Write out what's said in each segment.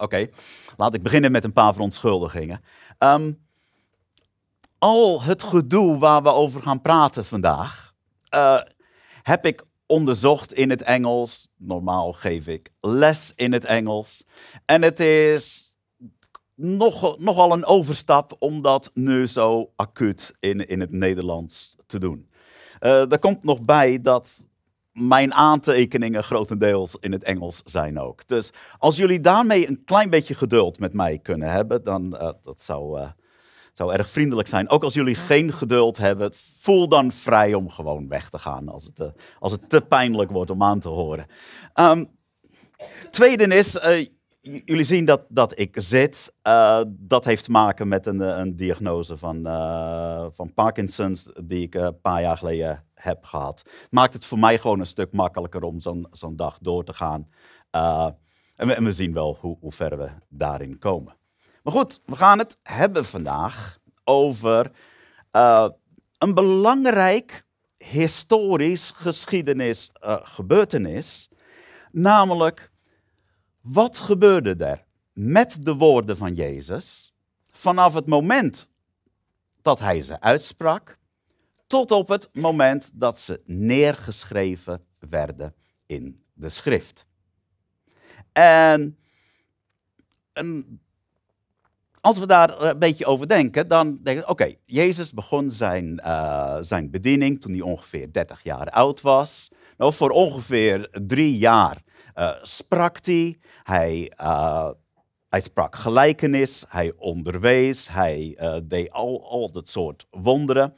Oké, laat ik beginnen met een paar verontschuldigingen. Ehm, al het gedoe waar we over gaan praten vandaag, eh, heb ik onderzocht in het Engels. Normaal geef ik les in het Engels. En het is nog, nogal een overstap om dat nu zo acuut in, in het Nederlands te doen. Uh, eh, daar komt nog bij dat mijn aantekeningen grotendeels in het Engels zijn ook. Dus als jullie daarmee een klein beetje geduld met mij kunnen hebben, dan eh, dat zou, eh, zou erg vriendelijk zijn. Ook als jullie geen geduld hebben, voel dan vrij om gewoon weg te gaan als het, eh, als het te pijnlijk wordt om aan te horen. Ehm, tweede is, jullie zien dat, dat ik zit. Eh, dat heeft te maken met een, eh, een diagnose van, uh, van Parkinson's die ik een paar jaar geleden heb gehad. Maakt het voor mij gewoon een stuk makkelijker om zo'n zo'n dag door te gaan. en, we, en, we, zien wel hoe, hoe ver we daarin komen. Maar goed, we gaan het hebben vandaag over een belangrijk historisch geschiedenis gebeurtenis. Namelijk wat gebeurde er met de woorden van Jezus vanaf het moment dat hij ze uitsprak tot op het moment dat ze neergeschreven werden in de schrift? En, en als we daar een beetje over denken, dan denk ik, oké, Jezus begon zijn, eh, zijn bediening toen hij ongeveer 30 jaar oud was. Nou, voor ongeveer drie jaar eh, sprak hij. Hij, eh, hij sprak gelijkenis, hij onderwees, hij eh, deed al, al dat soort wonderen.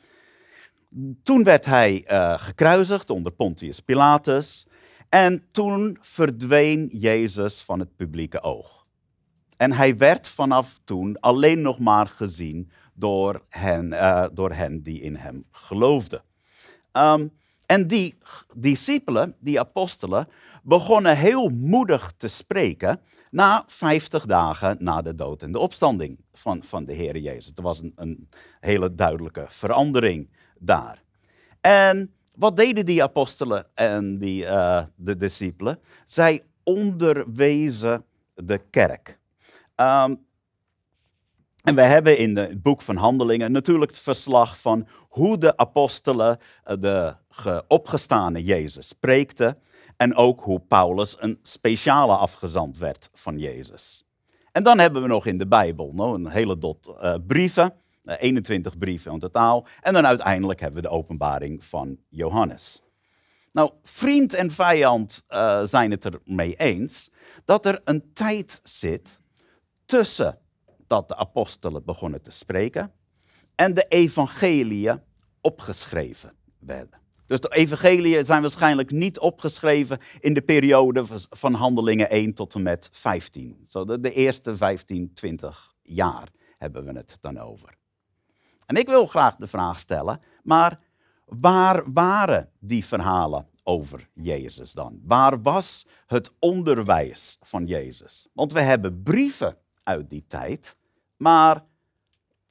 Toen werd hij gekruisigd onder Pontius Pilatus. En toen verdween Jezus van het publieke oog. En hij werd vanaf toen alleen nog maar gezien door hen, door hen die in hem geloofden. Um, en die discipelen, die apostelen, begonnen heel moedig te spreken na 50 dagen na de dood en de opstanding van, van de Heer Jezus. Er was een, een hele duidelijke verandering daar. En wat deden die apostelen en die, eh, de discipelen? Zij onderwezen de kerk. Ehm, en we hebben in het boek van Handelingen natuurlijk het verslag van hoe de apostelen eh, de opgestane Jezus preekte en ook hoe Paulus een speciale afgezant werd van Jezus. En dan hebben we nog in de Bijbel nou, een hele dot eh, brieven, 21 eh, brieven in totaal. En dan uiteindelijk hebben we de openbaring van Johannes. Nou, vriend en vijand eh, zijn het er mee eens dat er een tijd zit tussen dat de apostelen begonnen te spreken en de evangeliën opgeschreven werden. Dus de evangeliën zijn waarschijnlijk niet opgeschreven in de periode van handelingen 1 tot en met 15. Zo de, eerste 15, 20 jaar hebben we het dan over. En ik wil graag de vraag stellen, maar waar waren die verhalen over Jezus dan? Waar was het onderwijs van Jezus? Want we hebben brieven uit die tijd, maar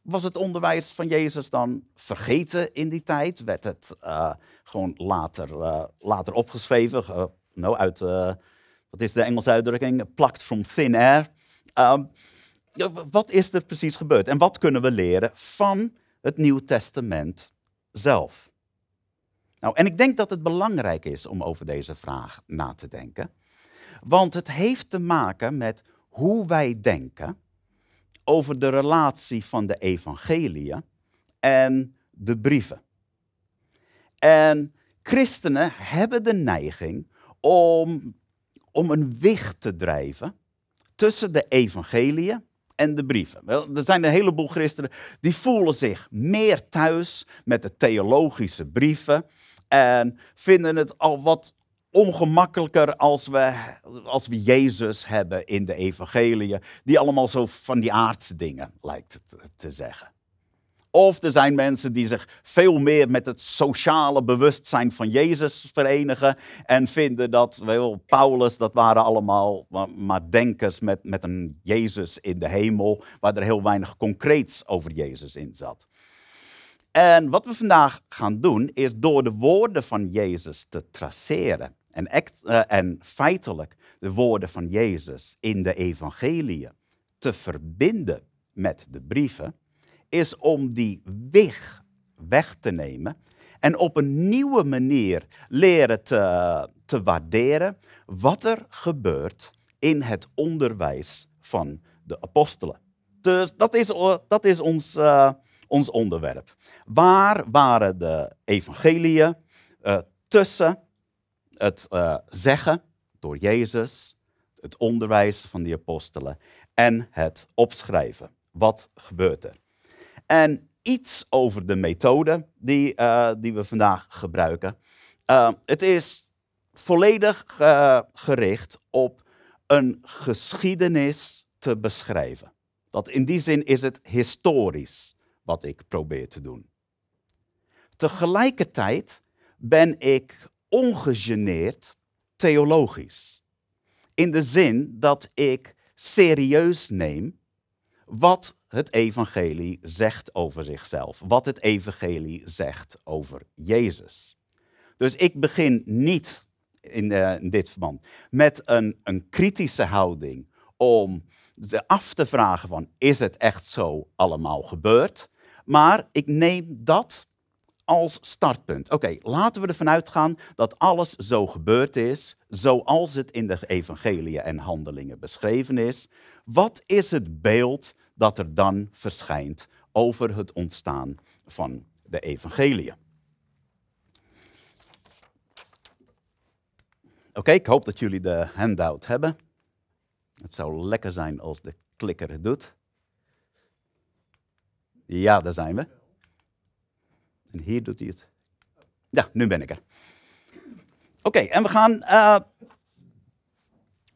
was het onderwijs van Jezus dan vergeten in die tijd? Werd het eh, gewoon later, eh, later opgeschreven. nou, uit, eh, wat is de Engelse uitdrukking? Plucked from thin air. Ehm, wat is er precies gebeurd? En wat kunnen we leren van het Nieuw Testament zelf? Nou, en ik denk dat het belangrijk is om over deze vraag na te denken. Want het heeft te maken met hoe wij denken over de relatie van de evangeliën en de brieven. En christenen hebben de neiging om, om een wicht te drijven tussen de evangeliën en de brieven. Wel, er zijn een heleboel christenen die voelen zich meer thuis met de theologische brieven en vinden het al wat ongemakkelijker als we, als we Jezus hebben in de evangeliën, die allemaal zo van die aardse dingen lijkt te, te zeggen. Of er zijn mensen die zich veel meer met het sociale bewustzijn van Jezus verenigen. En vinden dat, wel, Paulus, dat waren allemaal maar denkers met, met een Jezus in de hemel. Waar er heel weinig concreets over Jezus in zat. En wat we vandaag gaan doen, is door de woorden van Jezus te traceren. En, eh, en feitelijk de woorden van Jezus in de evangeliën te verbinden met de brieven is om die weg weg te nemen en op een nieuwe manier leren te, te waarderen wat er gebeurt in het onderwijs van de apostelen. Dus dat is, eh, dat is ons, eh, ons onderwerp. Waar waren de evangeliën eh, tussen het zeggen door Jezus, het onderwijs van de apostelen en het opschrijven? Wat gebeurt er? En iets over de methode die, eh, die we vandaag gebruiken. Eh, het is volledig eh, gericht op een geschiedenis te beschrijven. Dat in die zin is het historisch wat ik probeer te doen. Tegelijkertijd ben ik ongegeneerd theologisch. In de zin dat ik serieus neem wat het evangelie zegt over zichzelf, wat het evangelie zegt over Jezus. Dus ik begin niet eh, in, dit verband met een, een kritische houding om ze af te vragen van is het echt zo allemaal gebeurd? Maar ik neem dat als startpunt. Oké, laten we ervan uitgaan dat alles zo gebeurd is, zoals het in de evangeliën en handelingen beschreven is. Wat is het beeld dat er dan verschijnt over het ontstaan van de evangelie. Oké, ik hoop dat jullie de handout hebben. Het zou lekker zijn als de klikker het doet. Ja, daar zijn we. En hier doet hij het. Ja, nu ben ik er. Oké, en we gaan eh,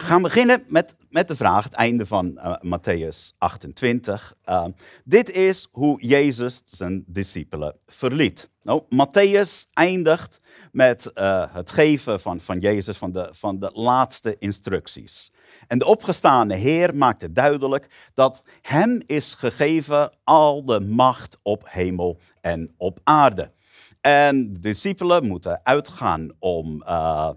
we gaan beginnen met, met de vraag, het einde van uh, Matthäus 28. Ehm, dit is hoe Jezus zijn discipelen verliet. Nou, Matthäus eindigt met eh, het geven van, van Jezus van de, van de laatste instructies. En de opgestaande Heer maakte het duidelijk dat hem is gegeven al de macht op hemel en op aarde. En de discipelen moeten uitgaan om, eh,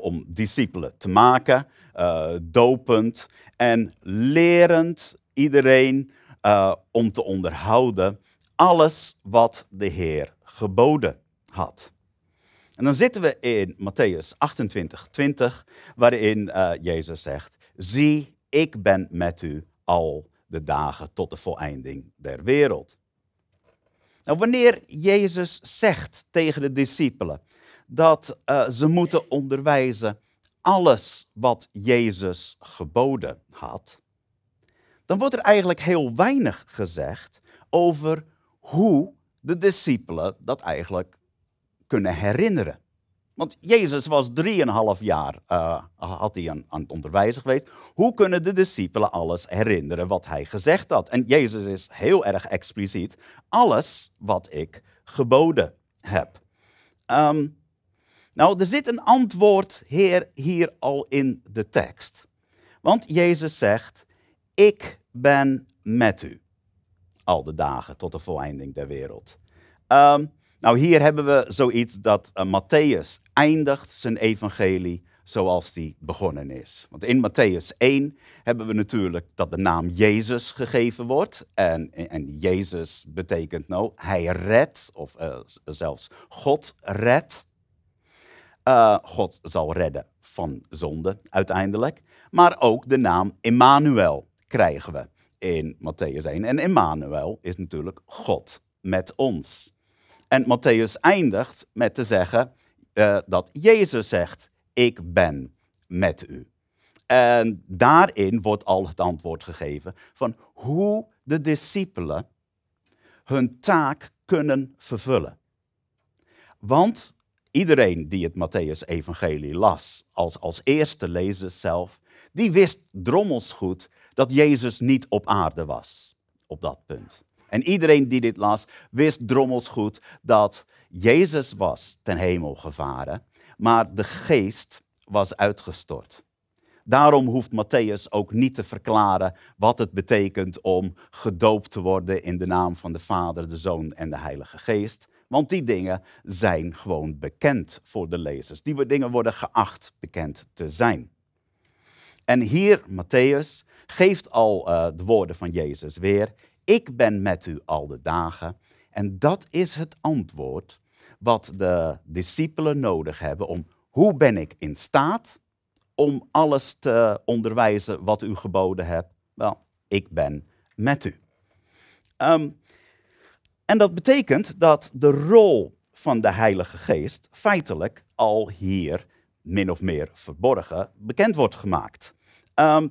om discipelen te maken. Eh, dopend en lerend iedereen eh, om te onderhouden alles wat de Heer geboden had. En dan zitten we in Matthäus 28, 20, waarin eh, Jezus zegt, zie, ik ben met u al de dagen tot de voleinding der wereld. Nou, wanneer Jezus zegt tegen de discipelen dat ze moeten onderwijzen alles wat Jezus geboden had, dan wordt er eigenlijk heel weinig gezegd over hoe de discipelen dat eigenlijk kunnen herinneren. Want Jezus was drieënhalf jaar eh, had hij aan, het onderwijzen geweest. Hoe kunnen de discipelen alles herinneren wat hij gezegd had? En Jezus is heel erg expliciet. Alles wat ik geboden heb. Um, nou, er zit een antwoord, Heer, hier al in de tekst. Want Jezus zegt, ik ben met u. Al de dagen tot de voleinding der wereld. Ehm, nou, hier hebben we zoiets dat uh, Matthäus eindigt zijn evangelie zoals die begonnen is. Want in Matthäus 1 hebben we natuurlijk dat de naam Jezus gegeven wordt. En, en Jezus betekent nou, hij redt, of eh, zelfs God redt. Eh, God zal redden van zonde uiteindelijk. Maar ook de naam Emmanuel krijgen we in Matthäus 1. En Emmanuel is natuurlijk God met ons. En Matthäus eindigt met te zeggen eh, dat Jezus zegt, ik ben met u. En daarin wordt al het antwoord gegeven van hoe de discipelen hun taak kunnen vervullen. Want iedereen die het Matthäus-evangelie las als, als eerste lezer zelf, die wist drommels goed dat Jezus niet op aarde was op dat punt. En iedereen die dit las, wist drommels goed dat Jezus was ten hemel gevaren, maar de geest was uitgestort. Daarom hoeft Matthäus ook niet te verklaren wat het betekent om gedoopt te worden in de naam van de Vader, de Zoon en de Heilige Geest. Want die dingen zijn gewoon bekend voor de lezers. Die dingen worden geacht bekend te zijn. En hier, Matthäus, geeft al eh, de woorden van Jezus weer. Ik ben met u al de dagen. En dat is het antwoord wat de discipelen nodig hebben om hoe ben ik in staat om alles te onderwijzen wat u geboden hebt? Wel, ik ben met u. Um, en dat betekent dat de rol van de Heilige Geest feitelijk al hier min of meer verborgen bekend wordt gemaakt. Ehm,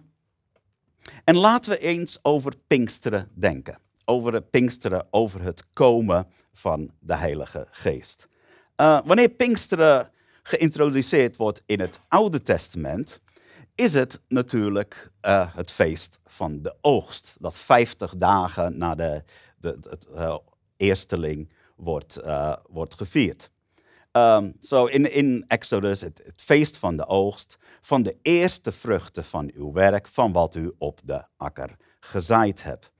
en laten we eens over Pinksteren denken. Over het Pinksteren, over het komen van de Heilige Geest. Eh, wanneer Pinksteren geïntroduceerd wordt in het Oude Testament, is het natuurlijk eh, het feest van de oogst. Dat 50 dagen na de, de, het eh, eersteling wordt, eh, wordt gevierd. Um, so in, in Exodus, het, feest van de oogst, van de eerste vruchten van uw werk, van wat u op de akker gezaaid hebt.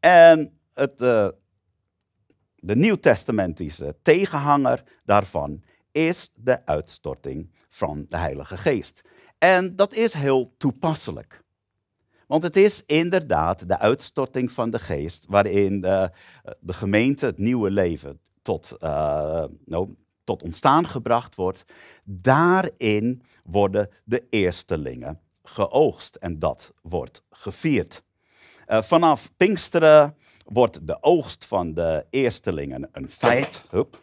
En het, uh, de nieuwtestamentische tegenhanger daarvan is de uitstorting van de Heilige Geest. En dat is heel toepasselijk. Want het is inderdaad de uitstorting van de geest waarin de, eh, de gemeente het nieuwe leven tot, eh, nou, tot ontstaan gebracht wordt. Daarin worden de eerstelingen geoogst en dat wordt gevierd. Eh, vanaf Pinksteren wordt de oogst van de eerstelingen een feit. Hup,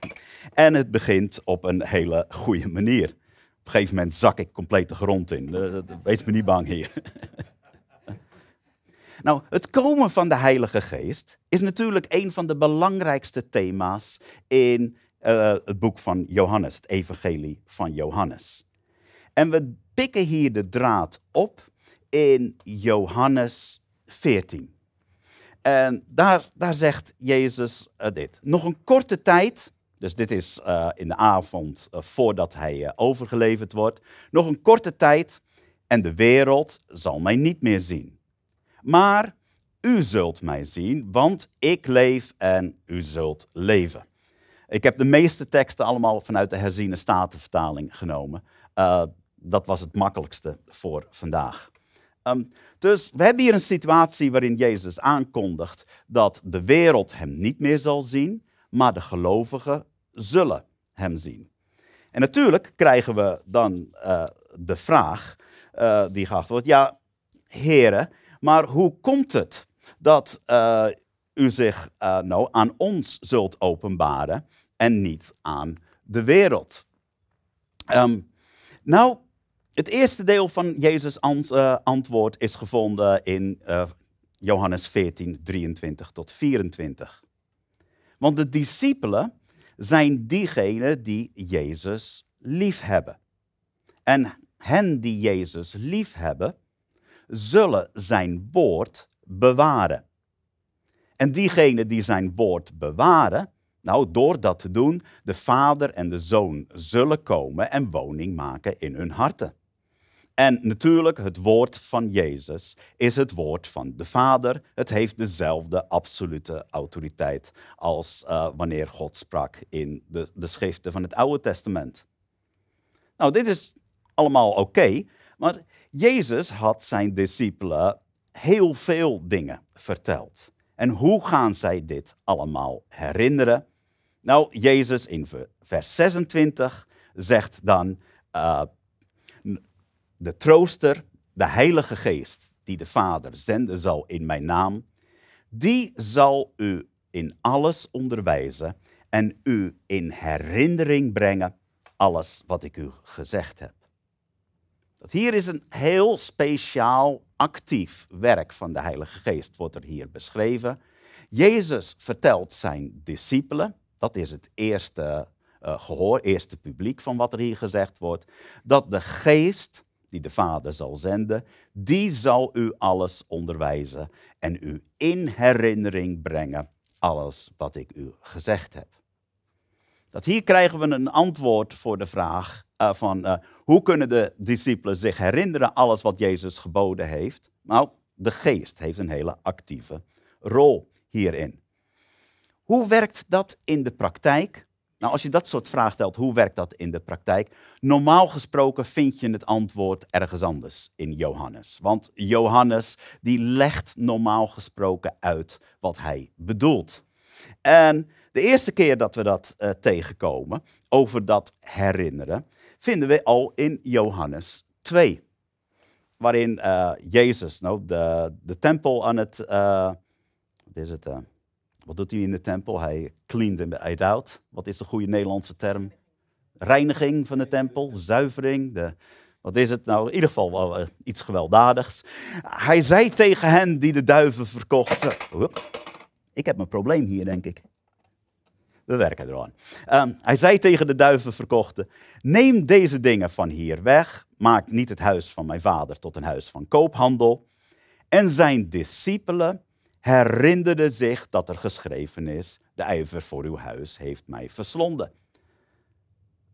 en het begint op een hele goede manier. Op een gegeven moment zak ik compleet de grond in. Weet wees me niet bang hier. Nou, het komen van de Heilige Geest is natuurlijk een van de belangrijkste thema's in eh, het boek van Johannes, het Evangelie van Johannes. En we pikken hier de draad op in Johannes 14. En daar, daar zegt Jezus eh, dit. Nog een korte tijd, dus dit is eh, in de avond voordat hij overgeleverd wordt. Nog een korte tijd en de wereld zal mij niet meer zien. Maar u zult mij zien, want ik leef en u zult leven. Ik heb de meeste teksten allemaal vanuit de herziene statenvertaling genomen. Eh, dat was het makkelijkste voor vandaag. Ehm, dus we hebben hier een situatie waarin Jezus aankondigt dat de wereld hem niet meer zal zien, maar de gelovigen zullen hem zien. En natuurlijk krijgen we dan eh, de vraag eh, die geacht wordt: ja, heren, maar hoe komt het dat eh, u zich eh, nou aan ons zult openbaren en niet aan de wereld? Ehm, nou, het eerste deel van Jezus' eh, antwoord is gevonden in Johannes 14, 23 tot 24. Want de discipelen zijn diegenen die Jezus liefhebben. En hen die Jezus liefhebben, zullen zijn woord bewaren. En diegenen die zijn woord bewaren, nou, door dat te doen, de Vader en de Zoon zullen komen en woning maken in hun harten. En natuurlijk, het woord van Jezus is het woord van de Vader. Het heeft dezelfde absolute autoriteit als eh, wanneer God sprak in de, de, schriften van het Oude Testament. Nou, dit is allemaal oké, maar Jezus had zijn discipelen heel veel dingen verteld. En hoe gaan zij dit allemaal herinneren? Nou, Jezus in vers 26 zegt dan eh, de trooster, de Heilige Geest, die de Vader zenden zal in mijn naam, die zal u in alles onderwijzen en u in herinnering brengen alles wat ik u gezegd heb. Dat hier is een heel speciaal actief werk van de Heilige Geest, wordt er hier beschreven. Jezus vertelt zijn discipelen, dat is het eerste uh, gehoor, eerste publiek van wat er hier gezegd wordt, dat de Geest die de Vader zal zenden, die zal u alles onderwijzen en u in herinnering brengen alles wat ik u gezegd heb. Dat hier krijgen we een antwoord voor de vraag van eh, hoe kunnen de discipelen zich herinneren alles wat Jezus geboden heeft? Nou, de geest heeft een hele actieve rol hierin. Hoe werkt dat in de praktijk? Nou, als je dat soort vragen stelt, hoe werkt dat in de praktijk? Normaal gesproken vind je het antwoord ergens anders in Johannes. Want Johannes die legt normaal gesproken uit wat hij bedoelt. En de eerste keer dat we dat eh, tegenkomen over dat herinneren, vinden we al in Johannes 2. Waarin eh, Jezus nou, de, de tempel aan het. Eh, wat is het? Eh, wat doet hij in de tempel? Hij cleaned it out. Wat is de goede Nederlandse term? Reiniging van de tempel, zuivering. De, wat is het nou? In ieder geval wel iets gewelddadigs. Hij zei tegen hen die de duiven verkochten. Ik heb een probleem hier, denk ik we werken er aan. Ehm, hij zei tegen de duivenverkochte, neem deze dingen van hier weg, maak niet het huis van mijn vader tot een huis van koophandel. En zijn discipelen herinnerden zich dat er geschreven is, de ijver voor uw huis heeft mij verslonden.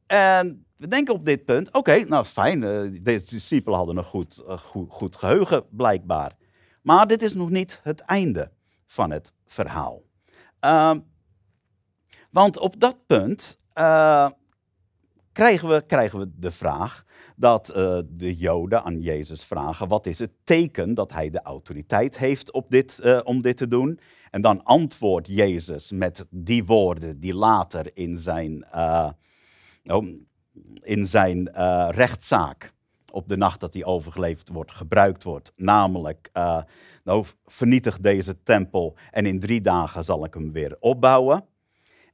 En we denken op dit punt, oké, nou fijn, eh, de discipelen hadden een goed, eh, goed, goed geheugen blijkbaar. Maar dit is nog niet het einde van het verhaal. Um, want op dat punt eh, krijgen, we, krijgen we de vraag dat eh, de Joden aan Jezus vragen: wat is het teken dat hij de autoriteit heeft op dit, eh, om dit te doen? En dan antwoordt Jezus met die woorden die later in zijn, uh, in zijn rechtszaak op de nacht dat hij overgeleverd wordt, gebruikt wordt. Namelijk, nou, vernietig deze tempel en in drie dagen zal ik hem weer opbouwen.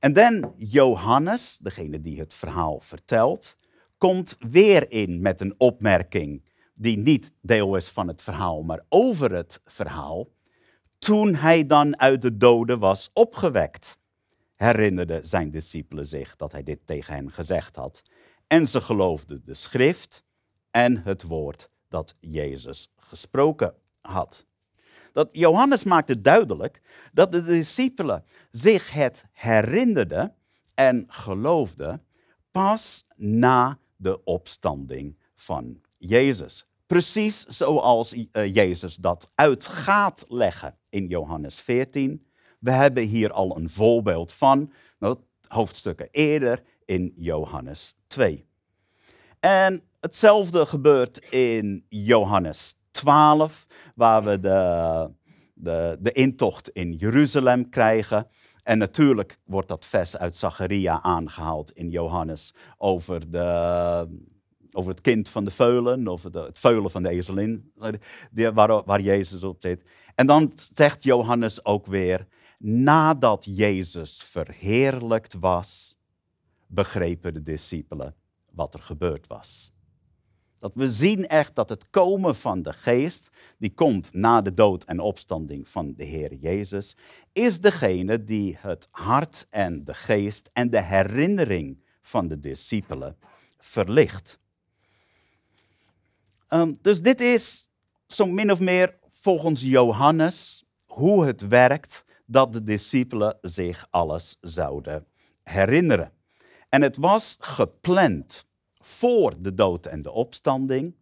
En dan Johannes, degene die het verhaal vertelt, komt weer in met een opmerking die niet deel is van het verhaal, maar over het verhaal. Toen hij dan uit de doden was opgewekt, herinnerden zijn discipelen zich dat hij dit tegen hen gezegd had. En ze geloofden de schrift en het woord dat Jezus gesproken had dat Johannes maakte duidelijk dat de discipelen zich het herinnerden en geloofden pas na de opstanding van Jezus. Precies zoals eh, Jezus dat uit gaat leggen in Johannes 14. We hebben hier al een voorbeeld van, dat hoofdstukken eerder in Johannes 2. En hetzelfde gebeurt in Johannes 12, waar we de, de, de intocht in Jeruzalem krijgen. En natuurlijk wordt dat vers uit Zacharia aangehaald in Johannes over, de, over het kind van de veulen, of de, het veulen van de ezelin, waar, waar Jezus op zit. En dan zegt Johannes ook weer, nadat Jezus verheerlijkt was, begrepen de discipelen wat er gebeurd was. Dat we zien echt dat het komen van de geest, die komt na de dood en opstanding van de Heer Jezus, is degene die het hart en de geest en de herinnering van de discipelen verlicht. Ehm, dus dit is zo min of meer volgens Johannes hoe het werkt dat de discipelen zich alles zouden herinneren. En het was gepland voor de dood en de opstanding,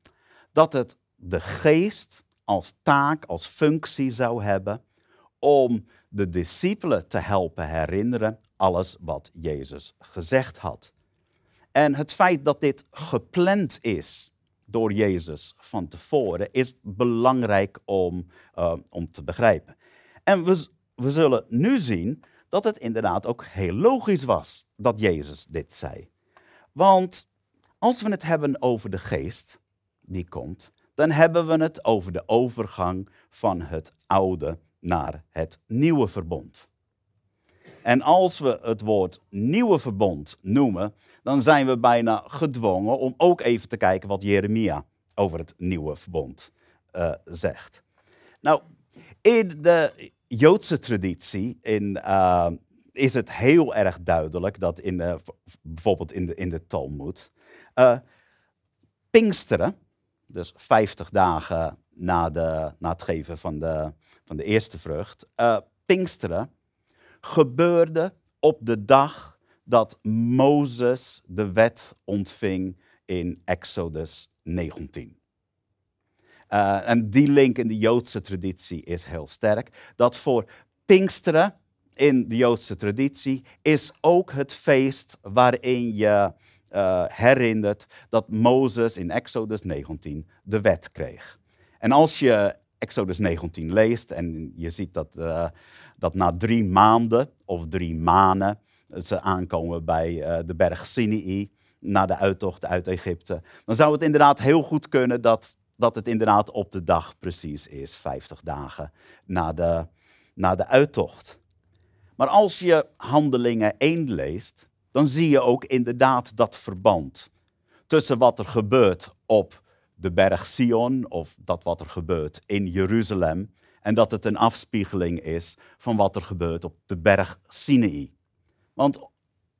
dat het de geest als taak, als functie zou hebben om de discipelen te helpen herinneren alles wat Jezus gezegd had. En het feit dat dit gepland is door Jezus van tevoren is belangrijk om, eh, om te begrijpen. En we, we zullen nu zien dat het inderdaad ook heel logisch was dat Jezus dit zei. Want als we het hebben over de geest die komt, dan hebben we het over de overgang van het oude naar het nieuwe verbond. En als we het woord nieuwe verbond noemen, dan zijn we bijna gedwongen om ook even te kijken wat Jeremia over het nieuwe verbond eh, zegt. Nou, in de Joodse traditie in, eh, is het heel erg duidelijk dat in de, bijvoorbeeld in de, in de Talmud eh, Pinksteren, dus 50 dagen na, de, na het geven van de, van de eerste vrucht, uh, Pinksteren gebeurde op de dag dat Mozes de wet ontving in Exodus 19. Eh, en die link in de Joodse traditie is heel sterk. Dat voor Pinksteren in de Joodse traditie is ook het feest waarin je uh, herinnert dat Mozes in Exodus 19 de wet kreeg. En als je Exodus 19 leest en je ziet dat, eh, dat na drie maanden of drie manen eh, ze aankomen bij de berg Sinai na de uittocht uit Egypte, dan zou het inderdaad heel goed kunnen dat, dat het inderdaad op de dag precies is, 50 dagen na de, na de uittocht. Maar als je handelingen 1 leest, dan zie je ook inderdaad dat verband tussen wat er gebeurt op de berg Sion of dat wat er gebeurt in Jeruzalem en dat het een afspiegeling is van wat er gebeurt op de berg Sinai. Want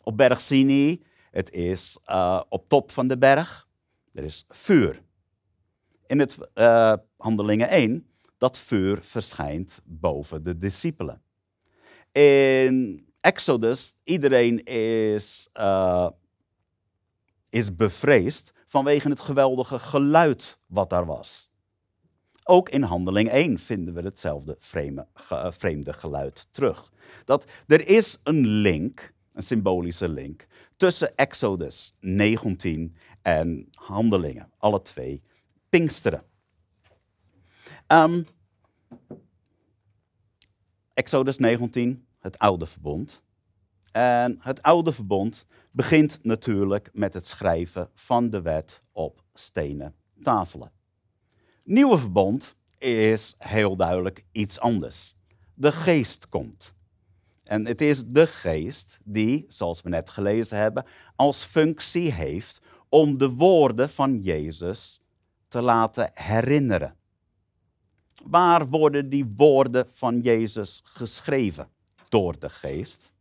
op berg Sinai, het is eh, op top van de berg, er is vuur. In het eh, Handelingen 1, dat vuur verschijnt boven de discipelen. In Exodus, iedereen is, uh, is bevreesd vanwege het geweldige geluid wat daar was. Ook in Handeling 1 vinden we hetzelfde vreemde, eh, vreemde geluid terug. Dat er is een link, een symbolische link, tussen Exodus 19 en Handelingen, alle twee Pinksteren. Ehm, Exodus 19, het oude verbond. En het oude verbond begint natuurlijk met het schrijven van de wet op stenen tafelen. Nieuwe verbond is heel duidelijk iets anders. De geest komt. En het is de geest die, zoals we net gelezen hebben, als functie heeft om de woorden van Jezus te laten herinneren. Waar worden die woorden van Jezus geschreven? door de geest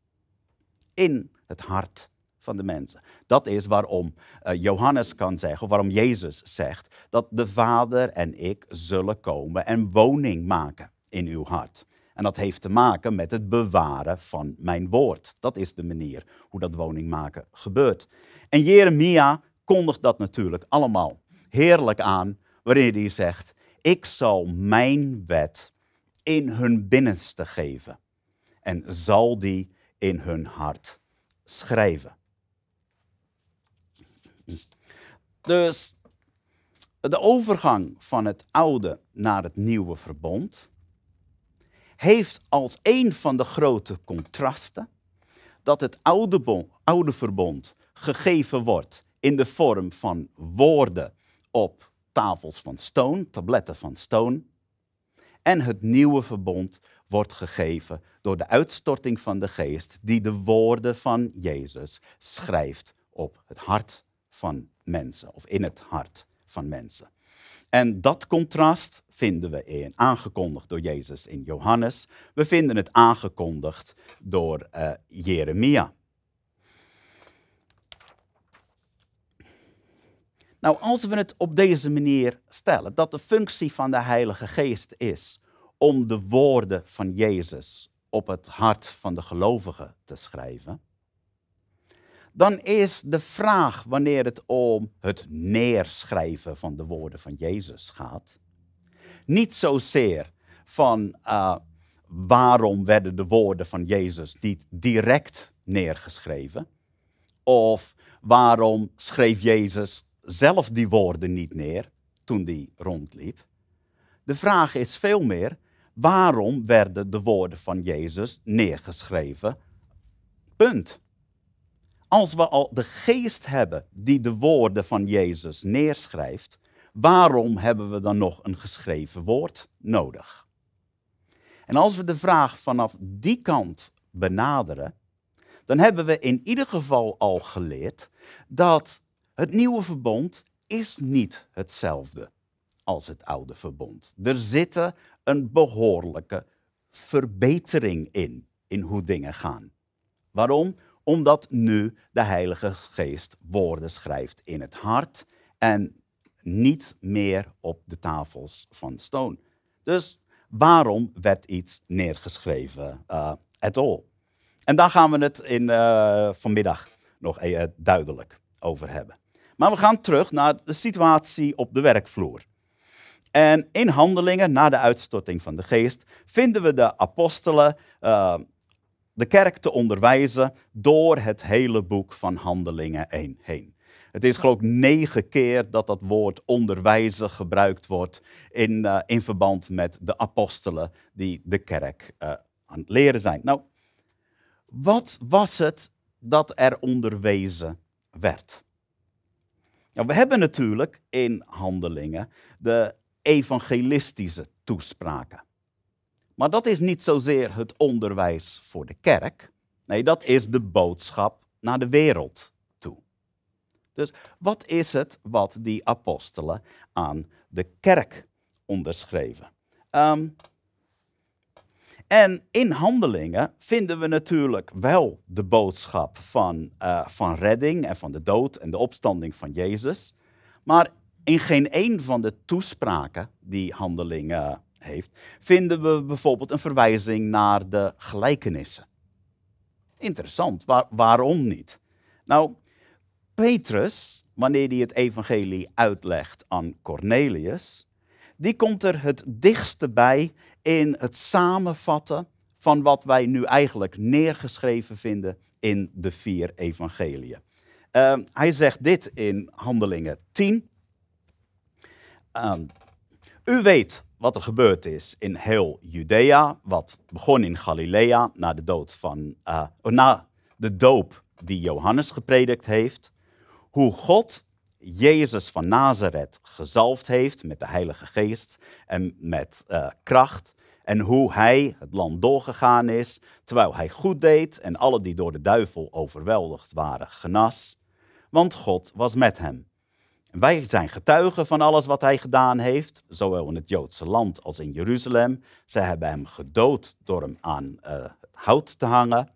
in het hart van de mensen. Dat is waarom eh, Johannes kan zeggen, of waarom Jezus zegt, dat de Vader en ik zullen komen en woning maken in uw hart. En dat heeft te maken met het bewaren van mijn woord. Dat is de manier hoe dat woning maken gebeurt. En Jeremia kondigt dat natuurlijk allemaal heerlijk aan, waarin hij zegt: Ik zal mijn wet in hun binnenste geven en zal die in hun hart schrijven. Dus de overgang van het oude naar het nieuwe verbond heeft als een van de grote contrasten dat het oude, oude verbond gegeven wordt in de vorm van woorden op tafels van stoon, tabletten van stoon, en het nieuwe verbond wordt gegeven door de uitstorting van de geest die de woorden van Jezus schrijft op het hart van mensen of in het hart van mensen. En dat contrast vinden we in, aangekondigd door Jezus in Johannes. We vinden het aangekondigd door eh, Jeremia. Nou, als we het op deze manier stellen, dat de functie van de Heilige Geest is om de woorden van Jezus op het hart van de gelovigen te schrijven, dan is de vraag wanneer het om het neerschrijven van de woorden van Jezus gaat, niet zozeer van eh, waarom werden de woorden van Jezus niet direct neergeschreven, of waarom schreef Jezus zelf die woorden niet neer toen die rondliep. De vraag is veel meer Waarom werden de woorden van Jezus neergeschreven? Punt. Als we al de geest hebben die de woorden van Jezus neerschrijft, waarom hebben we dan nog een geschreven woord nodig? En als we de vraag vanaf die kant benaderen, dan hebben we in ieder geval al geleerd dat het nieuwe verbond is niet hetzelfde als het oude verbond. Er zitten een behoorlijke verbetering in, in hoe dingen gaan. Waarom? Omdat nu de Heilige Geest woorden schrijft in het hart en niet meer op de tafels van stoon. Dus waarom werd iets neergeschreven uh, at all? En daar gaan we het in, eh, vanmiddag nog even eh, duidelijk over hebben. Maar we gaan terug naar de situatie op de werkvloer. En in handelingen na de uitstorting van de geest vinden we de apostelen ehm, de kerk te onderwijzen door het hele boek van handelingen heen. Het is geloof ik negen keer dat dat woord onderwijzen gebruikt wordt in, eh, in verband met de apostelen die de kerk eh, aan het leren zijn. Nou, wat was het dat er onderwezen werd? Nou, we hebben natuurlijk in handelingen de evangelistische toespraken. Maar dat is niet zozeer het onderwijs voor de kerk. Nee, dat is de boodschap naar de wereld toe. Dus wat is het wat die apostelen aan de kerk onderschreven? Ehm, en in handelingen vinden we natuurlijk wel de boodschap van, eh, van redding en van de dood en de opstanding van Jezus. Maar in geen een van de toespraken die Handelingen eh, heeft, vinden we bijvoorbeeld een verwijzing naar de gelijkenissen. Interessant, waarom niet? Nou, Petrus, wanneer hij het evangelie uitlegt aan Cornelius, die komt er het dichtste bij in het samenvatten van wat wij nu eigenlijk neergeschreven vinden in de vier evangeliën. Ehm, hij zegt dit in Handelingen 10, Ehm, u weet wat er gebeurd is in heel Judea, wat begon in Galilea na de dood van, eh, oh, na de doop die Johannes gepredikt heeft, hoe God Jezus van Nazareth gezalfd heeft met de Heilige Geest en met eh, kracht. En hoe hij het land doorgegaan is, terwijl hij goed deed en alle die door de duivel overweldigd waren genas, want God was met hem. Wij zijn getuigen van alles wat hij gedaan heeft, zowel in het Joodse land als in Jeruzalem. Ze hebben hem gedood door hem aan eh, hout te hangen.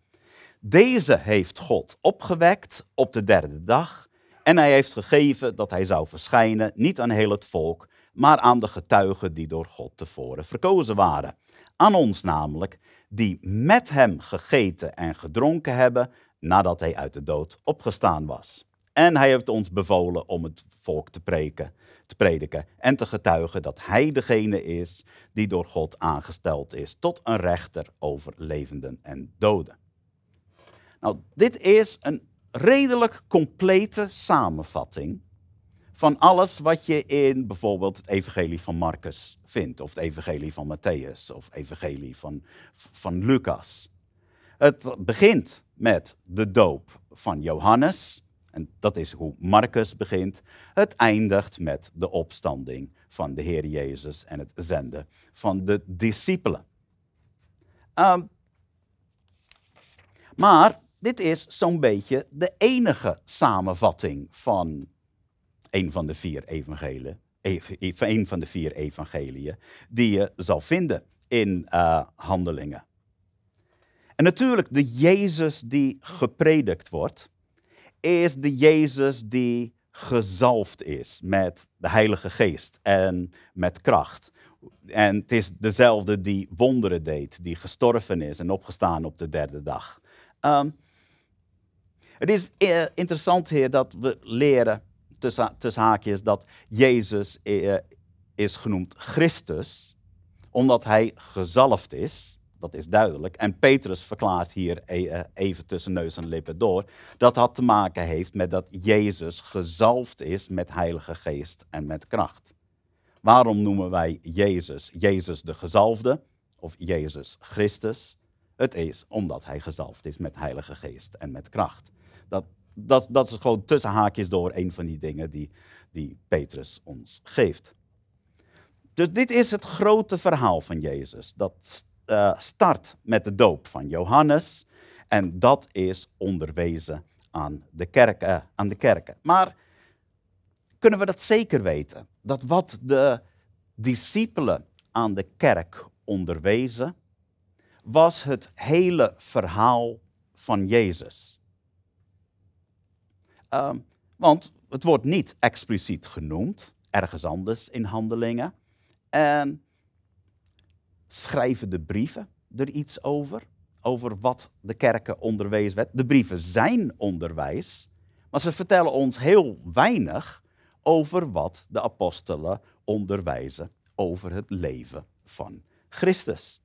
Deze heeft God opgewekt op de derde dag. En hij heeft gegeven dat hij zou verschijnen, niet aan heel het volk, maar aan de getuigen die door God tevoren verkozen waren. Aan ons namelijk, die met hem gegeten en gedronken hebben nadat hij uit de dood opgestaan was. En hij heeft ons bevolen om het volk te, preken, te prediken en te getuigen dat hij degene is die door God aangesteld is tot een rechter over levenden en doden. Nou, dit is een redelijk complete samenvatting van alles wat je in bijvoorbeeld het evangelie van Marcus vindt, of het evangelie van Matthäus, of het evangelie van, van Lucas. Het begint met de doop van Johannes, en dat is hoe Marcus begint. Het eindigt met de opstanding van de Heer Jezus en het zenden van de discipelen. Ehm, maar dit is zo'n beetje de enige samenvatting van een van de vier evangelieën. een van de vier Evangeliën, die je zal vinden in eh, handelingen. En natuurlijk, de Jezus die gepredikt wordt, is de Jezus die gezalfd is met de Heilige Geest en met kracht. En het is dezelfde die wonderen deed, die gestorven is en opgestaan op de derde dag. Ehm, het is eh, interessant, hier dat we leren tussen, tussen haakjes dat Jezus eh, is genoemd Christus, omdat hij gezalfd is. Dat is duidelijk. En Petrus verklaart hier e-, eh, even tussen neus en lippen door dat dat te maken heeft met dat Jezus gezalfd is met Heilige Geest en met kracht. Waarom noemen wij Jezus Jezus de gezalfde of Jezus Christus? Het is omdat hij gezalfd is met Heilige Geest en met kracht. Dat, dat, dat is gewoon tussen haakjes door een van die dingen die, die Petrus ons geeft. Dus dit is het grote verhaal van Jezus. Dat eh, start met de doop van Johannes. En dat is onderwezen aan de, kerken, eh, aan de kerken. Maar kunnen we dat zeker weten? Dat wat de discipelen aan de kerk onderwezen, was het hele verhaal van Jezus. Ehm, want het wordt niet expliciet genoemd, ergens anders in handelingen. En schrijven de brieven er iets over? Over wat de kerken onderwezen werd? De brieven zijn onderwijs, maar ze vertellen ons heel weinig over wat de apostelen onderwijzen over het leven van Christus.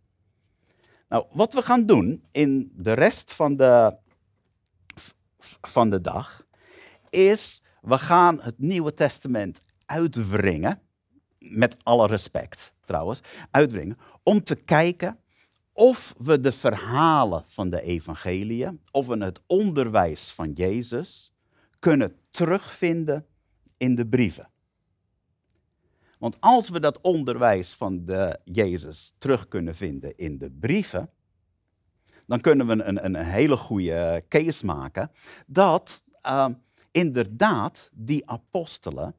Nou, wat we gaan doen in de rest van de, van de dag, is we gaan het Nieuwe Testament uitwringen met alle respect trouwens, uitbrengen. Om te kijken of we de verhalen van de evangeliën, of we het onderwijs van Jezus kunnen terugvinden in de brieven. Want als we dat onderwijs van de Jezus terug kunnen vinden in de brieven, dan kunnen we een, een hele goede case maken dat eh, inderdaad die apostelen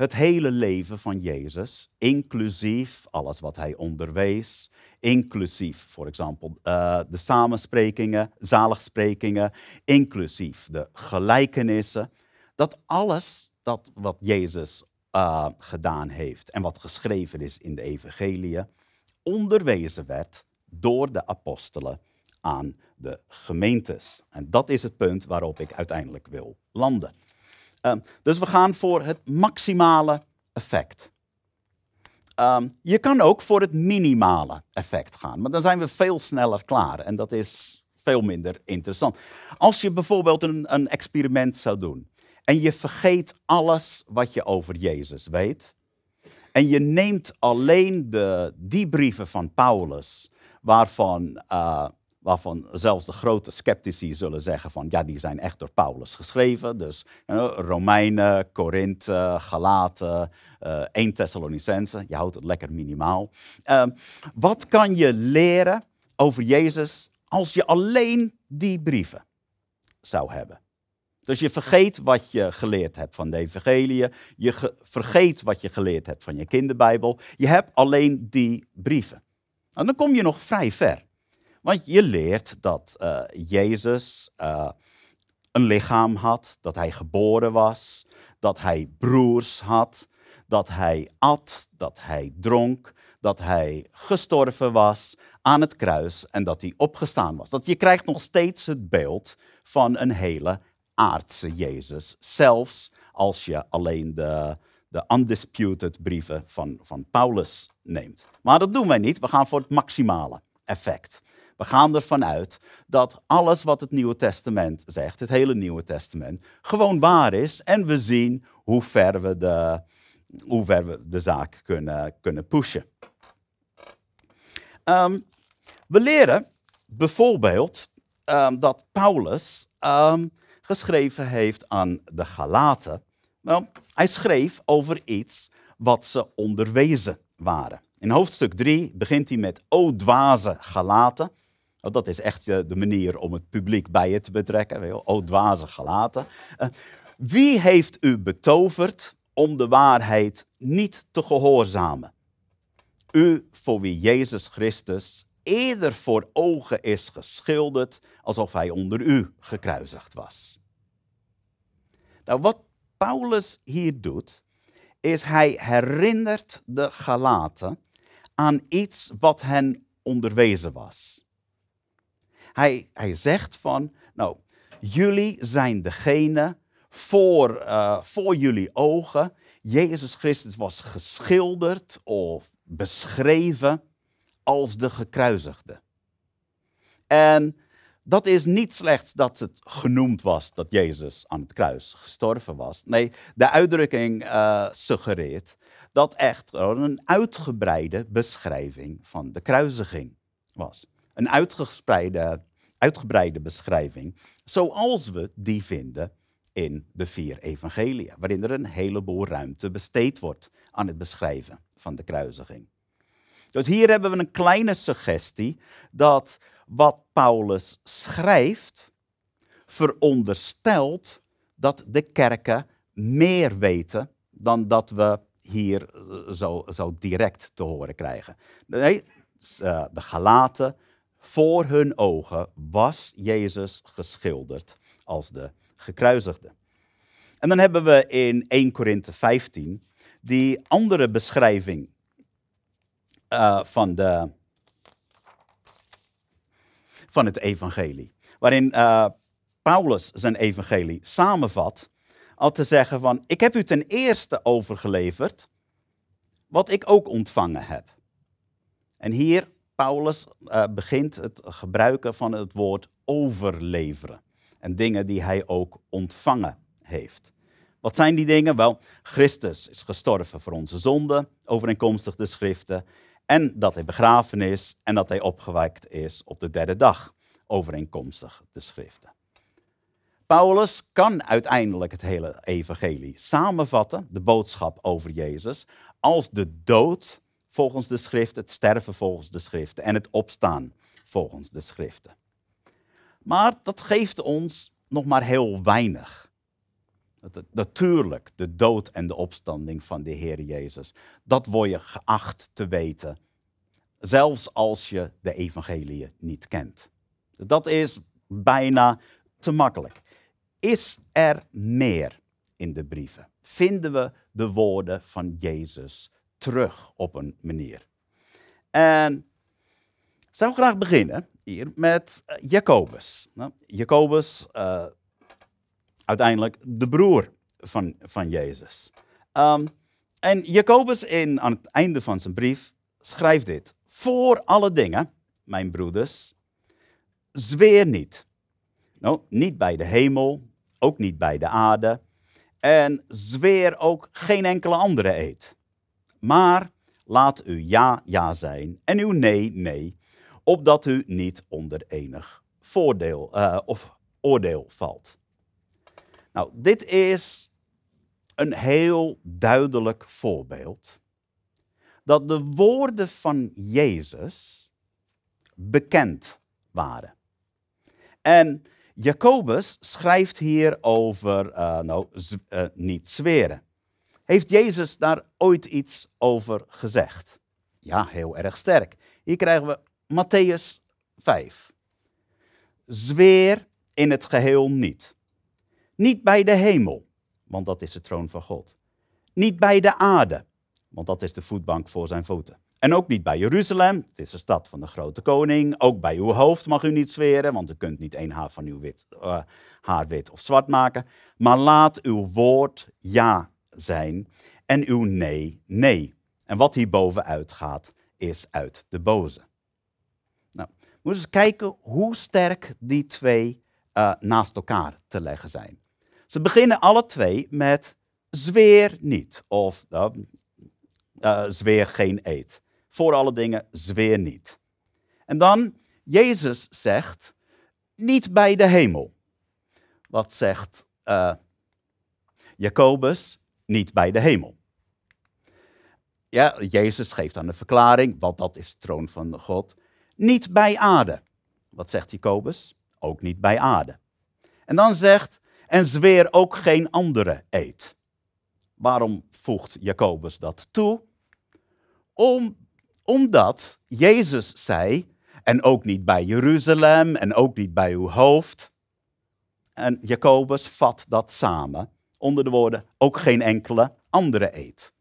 het hele leven van Jezus, inclusief alles wat hij onderwees, inclusief, voor example, eh, de samensprekingen, zaligsprekingen, inclusief de gelijkenissen, dat alles dat wat Jezus eh, gedaan heeft en wat geschreven is in de evangeliën, onderwezen werd door de apostelen aan de gemeentes. En dat is het punt waarop ik uiteindelijk wil landen. Ehm, dus we gaan voor het maximale effect. Ehm, je kan ook voor het minimale effect gaan, maar dan zijn we veel sneller klaar en dat is veel minder interessant. Als je bijvoorbeeld een, een experiment zou doen en je vergeet alles wat je over Jezus weet en je neemt alleen de, die brieven van Paulus waarvan eh, waarvan zelfs de grote sceptici zullen zeggen van ja, die zijn echt door Paulus geschreven. Dus eh, Romeinen, Korinthe, Galaten, uh, eh, 1 Thessalonicense, je houdt het lekker minimaal. Ehm, wat kan je leren over Jezus als je alleen die brieven zou hebben? Dus je vergeet wat je geleerd hebt van de evangelie. Je vergeet wat je geleerd hebt van je kinderbijbel. Je hebt alleen die brieven. En nou, dan kom je nog vrij ver. Want je leert dat eh, Jezus eh, een lichaam had, dat hij geboren was, dat hij broers had, dat hij at, dat hij dronk, dat hij gestorven was aan het kruis en dat hij opgestaan was. Dat je krijgt nog steeds het beeld van een hele aardse Jezus, zelfs als je alleen de, de undisputed brieven van, van Paulus neemt. Maar dat doen wij niet, we gaan voor het maximale effect. We gaan ervan uit dat alles wat het Nieuwe Testament zegt, het hele Nieuwe Testament, gewoon waar is. En we zien hoe ver we de, hoe ver we de zaak kunnen, kunnen pushen. Ehm, we leren bijvoorbeeld ehm, dat Paulus ehm, geschreven heeft aan de Galaten. Wel, hij schreef over iets wat ze onderwezen waren. In hoofdstuk 3 begint hij met O dwaze Galaten. Want oh, dat is echt eh, de manier om het publiek bij je te betrekken. O, oh, dwaze gelaten. Eh, wie heeft u betoverd om de waarheid niet te gehoorzamen? U voor wie Jezus Christus eerder voor ogen is geschilderd alsof hij onder u gekruisigd was. Nou, wat Paulus hier doet, is hij herinnert de Galaten aan iets wat hen onderwezen was. Hij, hij zegt van, nou, jullie zijn degene voor, eh, voor jullie ogen. Jezus Christus was geschilderd of beschreven als de gekruisigde. En dat is niet slechts dat het genoemd was dat Jezus aan het kruis gestorven was. Nee, de uitdrukking eh, suggereert dat echt een uitgebreide beschrijving van de kruisiging was een uitgebreide beschrijving, zoals we die vinden in de vier evangelia, waarin er een heleboel ruimte besteed wordt aan het beschrijven van de kruisiging. Dus hier hebben we een kleine suggestie dat wat Paulus schrijft veronderstelt dat de kerken meer weten dan dat we hier eh, zo, zo direct te horen krijgen. Nee, eh, de Galaten, voor hun ogen was Jezus geschilderd als de gekruisigde. En dan hebben we in 1 Korinthe 15 die andere beschrijving eh, van, de, van het evangelie. Waarin eh, Paulus zijn evangelie samenvat al te zeggen van ik heb u ten eerste overgeleverd wat ik ook ontvangen heb. En hier Paulus eh, begint het gebruiken van het woord overleveren. En dingen die hij ook ontvangen heeft. Wat zijn die dingen? Wel, Christus is gestorven voor onze zonden, overeenkomstig de schriften. En dat hij begraven is en dat hij opgewekt is op de derde dag, overeenkomstig de schriften. Paulus kan uiteindelijk het hele evangelie samenvatten, de boodschap over Jezus, als de dood volgens de schrift, het sterven volgens de schriften en het opstaan volgens de schriften. Maar dat geeft ons nog maar heel weinig. Natuurlijk, de dood en de opstanding van de Heer Jezus, dat word je geacht te weten, zelfs als je de evangelie niet kent. Dat is bijna te makkelijk. Is er meer in de brieven? Vinden we de woorden van Jezus terug op een manier. En ik zou graag beginnen hier met eh, Jacobus. Nou, Jacobus, eh, uiteindelijk de broer van, van Jezus. Ehm, en Jacobus in, aan het einde van zijn brief schrijft dit. Voor alle dingen, mijn broeders, zweer niet. Nou, niet bij de hemel, ook niet bij de aarde. En zweer ook geen enkele andere eed. Maar laat uw ja ja zijn en uw nee nee, opdat u niet onder enig voordeel eh, of oordeel valt. Nou, dit is een heel duidelijk voorbeeld dat de woorden van Jezus bekend waren. En Jacobus schrijft hier over, eh, nou, eh, niet zweren. Heeft Jezus daar ooit iets over gezegd? Ja, heel erg sterk. Hier krijgen we Matthäus 5. Zweer in het geheel niet. Niet bij de hemel, want dat is de troon van God. Niet bij de aarde, want dat is de voetbank voor zijn voeten. En ook niet bij Jeruzalem, het is de stad van de grote koning. Ook bij uw hoofd mag u niet zweren, want u kunt niet één haar van uw wit, eh, haar wit of zwart maken. Maar laat uw woord ja zijn en uw nee, nee. En wat hierboven uitgaat, is uit de boze. Nou, we moeten eens kijken hoe sterk die twee eh, naast elkaar te leggen zijn. Ze beginnen alle twee met zweer niet of uh, zweer geen eet. Voor alle dingen zweer niet. En dan, Jezus zegt, niet bij de hemel. Wat zegt eh, Jacobus? niet bij de hemel. Ja, Jezus geeft dan een verklaring, want dat is de troon van God. Niet bij aarde. Wat zegt Jacobus? Ook niet bij aarde. En dan zegt, en zweer ook geen andere eet. Waarom voegt Jacobus dat toe? Om, omdat Jezus zei, en ook niet bij Jeruzalem, en ook niet bij uw hoofd. En Jacobus vat dat samen onder de woorden, ook geen enkele andere eet.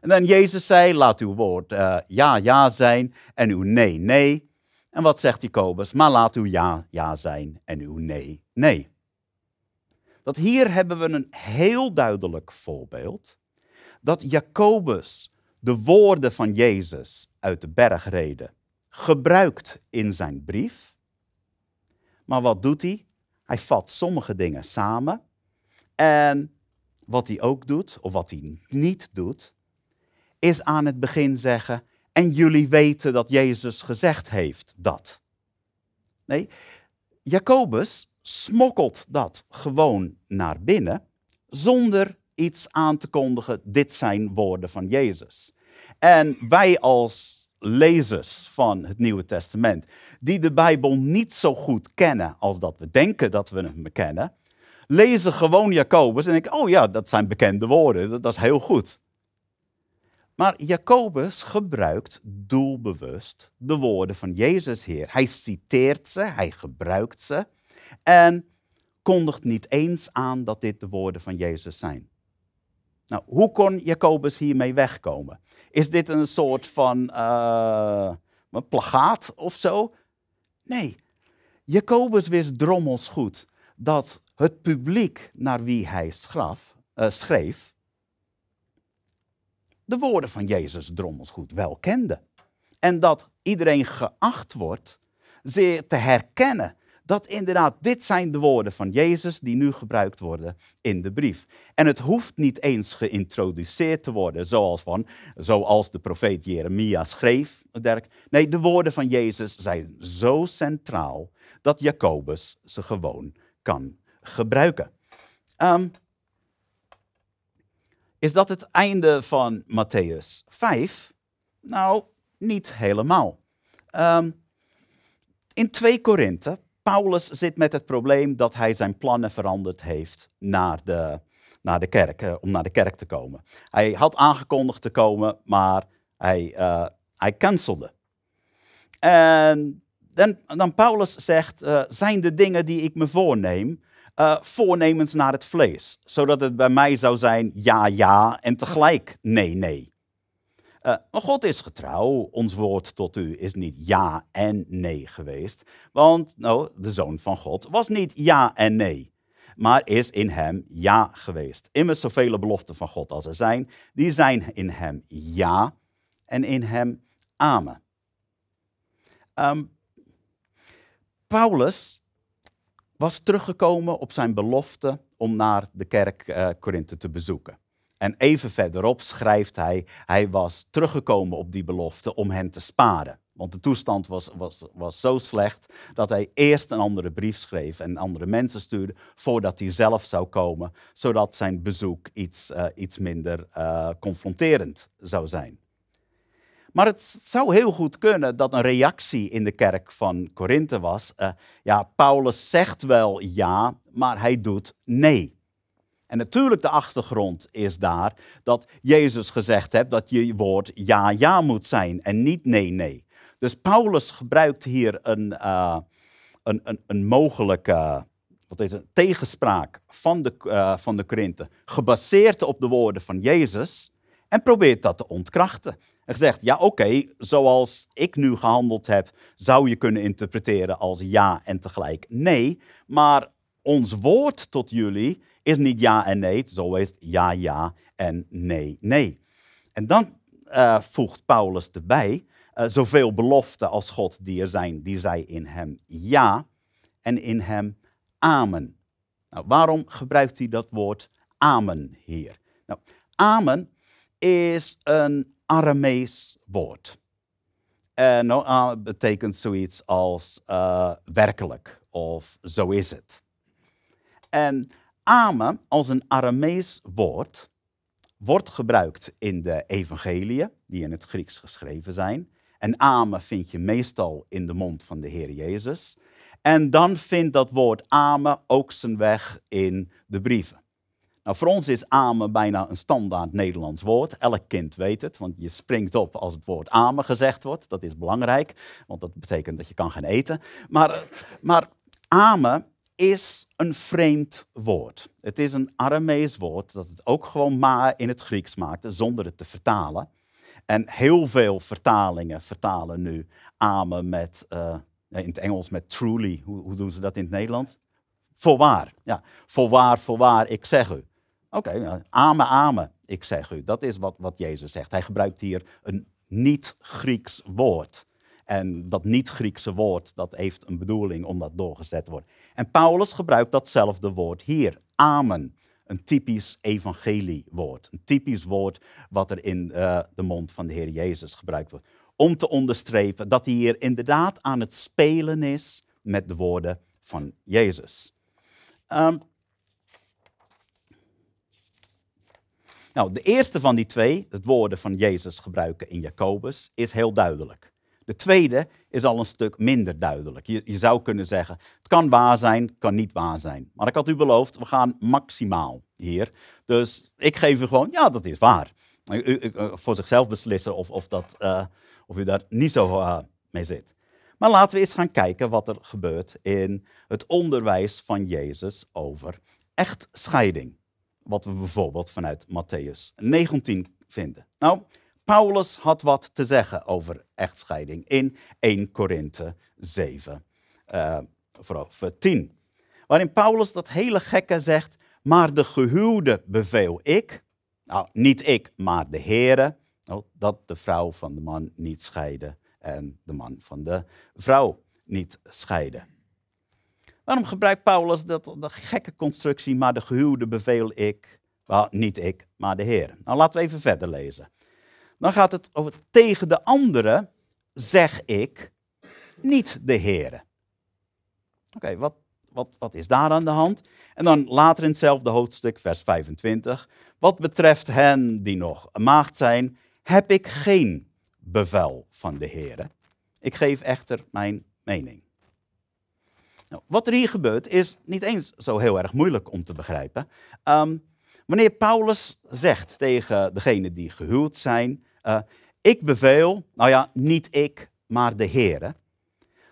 En dan Jezus zei, laat uw woord eh, ja, ja zijn en uw nee, nee. En wat zegt Jacobus? Maar laat uw ja, ja zijn en uw nee, nee. Dat hier hebben we een heel duidelijk voorbeeld dat Jacobus de woorden van Jezus uit de bergreden gebruikt in zijn brief. Maar wat doet hij? Hij vat sommige dingen samen en wat hij ook doet, of wat hij niet doet, is aan het begin zeggen, en jullie weten dat Jezus gezegd heeft dat. Nee, Jacobus smokkelt dat gewoon naar binnen zonder iets aan te kondigen. Dit zijn woorden van Jezus. En wij als lezers van het Nieuwe Testament, die de Bijbel niet zo goed kennen als dat we denken dat we hem kennen, lezen gewoon Jacobus en denken, oh ja, dat zijn bekende woorden, dat, is heel goed. Maar Jacobus gebruikt doelbewust de woorden van Jezus Heer. Hij citeert ze, hij gebruikt ze en kondigt niet eens aan dat dit de woorden van Jezus zijn. Nou, hoe kon Jacobus hiermee wegkomen? Is dit een soort van eh, plagaat of zo? Nee, Jacobus wist drommels goed dat het publiek naar wie hij schreef, eh, schreef de woorden van Jezus drommels goed wel kende. En dat iedereen geacht wordt ze te herkennen dat inderdaad dit zijn de woorden van Jezus die nu gebruikt worden in de brief. En het hoeft niet eens geïntroduceerd te worden zoals, van, zoals de profeet Jeremia schreef. Derk. Nee, de woorden van Jezus zijn zo centraal dat Jacobus ze gewoon kan gebruiken. Ehm, is dat het einde van Matthäus 5? Nou, niet helemaal. Ehm, in 2 Korinthe, Paulus zit met het probleem dat hij zijn plannen veranderd heeft naar de, naar de kerk, eh, om naar de kerk te komen. Hij had aangekondigd te komen, maar hij, uh, hij cancelde. En dan, dan Paulus zegt, eh, zijn de dingen die ik me voorneem, eh, voornemens naar het vlees. Zodat het bij mij zou zijn ja, ja en tegelijk nee, nee. Eh, maar God is getrouw. Ons woord tot u is niet ja en nee geweest. Want nou, de zoon van God was niet ja en nee. Maar is in hem ja geweest. Immers zoveel beloften van God als er zijn, die zijn in hem ja en in hem amen. Um, Paulus was teruggekomen op zijn belofte om naar de kerk uh, Korinthe te bezoeken. En even verderop schrijft hij, hij was teruggekomen op die belofte om hen te sparen. Want de toestand was, was, was zo slecht dat hij eerst een andere brief schreef en andere mensen stuurde voordat hij zelf zou komen, zodat zijn bezoek iets, eh, iets minder eh, confronterend zou zijn. Maar het zou heel goed kunnen dat een reactie in de kerk van Korinthe was: eh, ja, Paulus zegt wel ja, maar hij doet nee. En natuurlijk de achtergrond is daar dat Jezus gezegd heeft dat je woord ja, ja moet zijn en niet nee, nee. Dus Paulus gebruikt hier een, eh, een, een, mogelijke wat is het, tegenspraak van de, uh, van de Korinthe, gebaseerd op de woorden van Jezus, en probeert dat te ontkrachten. En gezegd, ja oké, zoals ik nu gehandeld heb, zou je kunnen interpreteren als ja en tegelijk nee. Maar ons woord tot jullie is niet ja en nee, het is altijd ja, ja en nee, nee. En dan eh, voegt Paulus erbij, eh, zoveel beloften als God die er zijn, die zij in hem ja en in hem amen. Nou, waarom gebruikt hij dat woord amen hier? Nou, amen is een Aramees woord. En eh, nou, ah, betekent zoiets als uh, werkelijk of zo is het. En Amen als een Aramees woord wordt gebruikt in de evangeliën, die in het Grieks geschreven zijn. En Amen vind je meestal in de mond van de Heer Jezus. En dan vindt dat woord Amen ook zijn weg in de brieven. Nou, voor ons is amen bijna een standaard Nederlands woord. Elk kind weet het, want je springt op als het woord amen gezegd wordt. Dat is belangrijk, want dat betekent dat je kan gaan eten. Maar, maar amen is een vreemd woord. Het is een Aramees woord dat het ook gewoon maar in het Grieks maakte, zonder het te vertalen. En heel veel vertalingen vertalen nu amen met, eh, in het Engels met truly. Hoe, hoe doen ze dat in het Nederlands? Voorwaar, ja. Voorwaar, voorwaar, ik zeg u. Oké, okay, nou, amen, amen, ik zeg u. Dat is wat, wat Jezus zegt. Hij gebruikt hier een niet-Grieks woord. En dat niet-Griekse woord, dat heeft een bedoeling omdat doorgezet wordt. En Paulus gebruikt datzelfde woord hier, amen. Een typisch evangeliewoord. Een typisch woord wat er in eh, de mond van de Heer Jezus gebruikt wordt. Om te onderstrepen dat hij hier inderdaad aan het spelen is met de woorden van Jezus. Um, Nou, de eerste van die twee, het woorden van Jezus gebruiken in Jacobus, is heel duidelijk. De tweede is al een stuk minder duidelijk. Je, je zou kunnen zeggen, het kan waar zijn, het kan niet waar zijn. Maar ik had u beloofd, we gaan maximaal hier. Dus ik geef u gewoon, ja, dat is waar. U, u, eh, voor zichzelf beslissen of, of, dat, eh, of u daar niet zo eh, mee zit. Maar laten we eens gaan kijken wat er gebeurt in het onderwijs van Jezus over echt scheiding wat we bijvoorbeeld vanuit Matthäus 19 vinden. Nou, Paulus had wat te zeggen over echtscheiding in 1 Korinthe 7, uh, vooraf 10. Waarin Paulus dat hele gekke zegt, maar de gehuwde beveel ik, nou niet ik, maar de Heere, nou, dat de vrouw van de man niet scheiden en de man van de vrouw niet scheiden. Waarom gebruikt Paulus dat, dat gekke constructie, maar de gehuwde beveel ik, wel niet ik, maar de Heer. Nou, laten we even verder lezen. Dan gaat het over tegen de anderen zeg ik, niet de Heer. Oké, wat, wat, wat is daar aan de hand? En dan later in hetzelfde hoofdstuk, vers 25. Wat betreft hen die nog maagd zijn, heb ik geen bevel van de Heer. Ik geef echter mijn mening. Nou, wat er hier gebeurt is niet eens zo heel erg moeilijk om te begrijpen. Ehm, wanneer Paulus zegt tegen degenen die gehuwd zijn, eh, ik beveel, nou ja, niet ik, maar de Heere.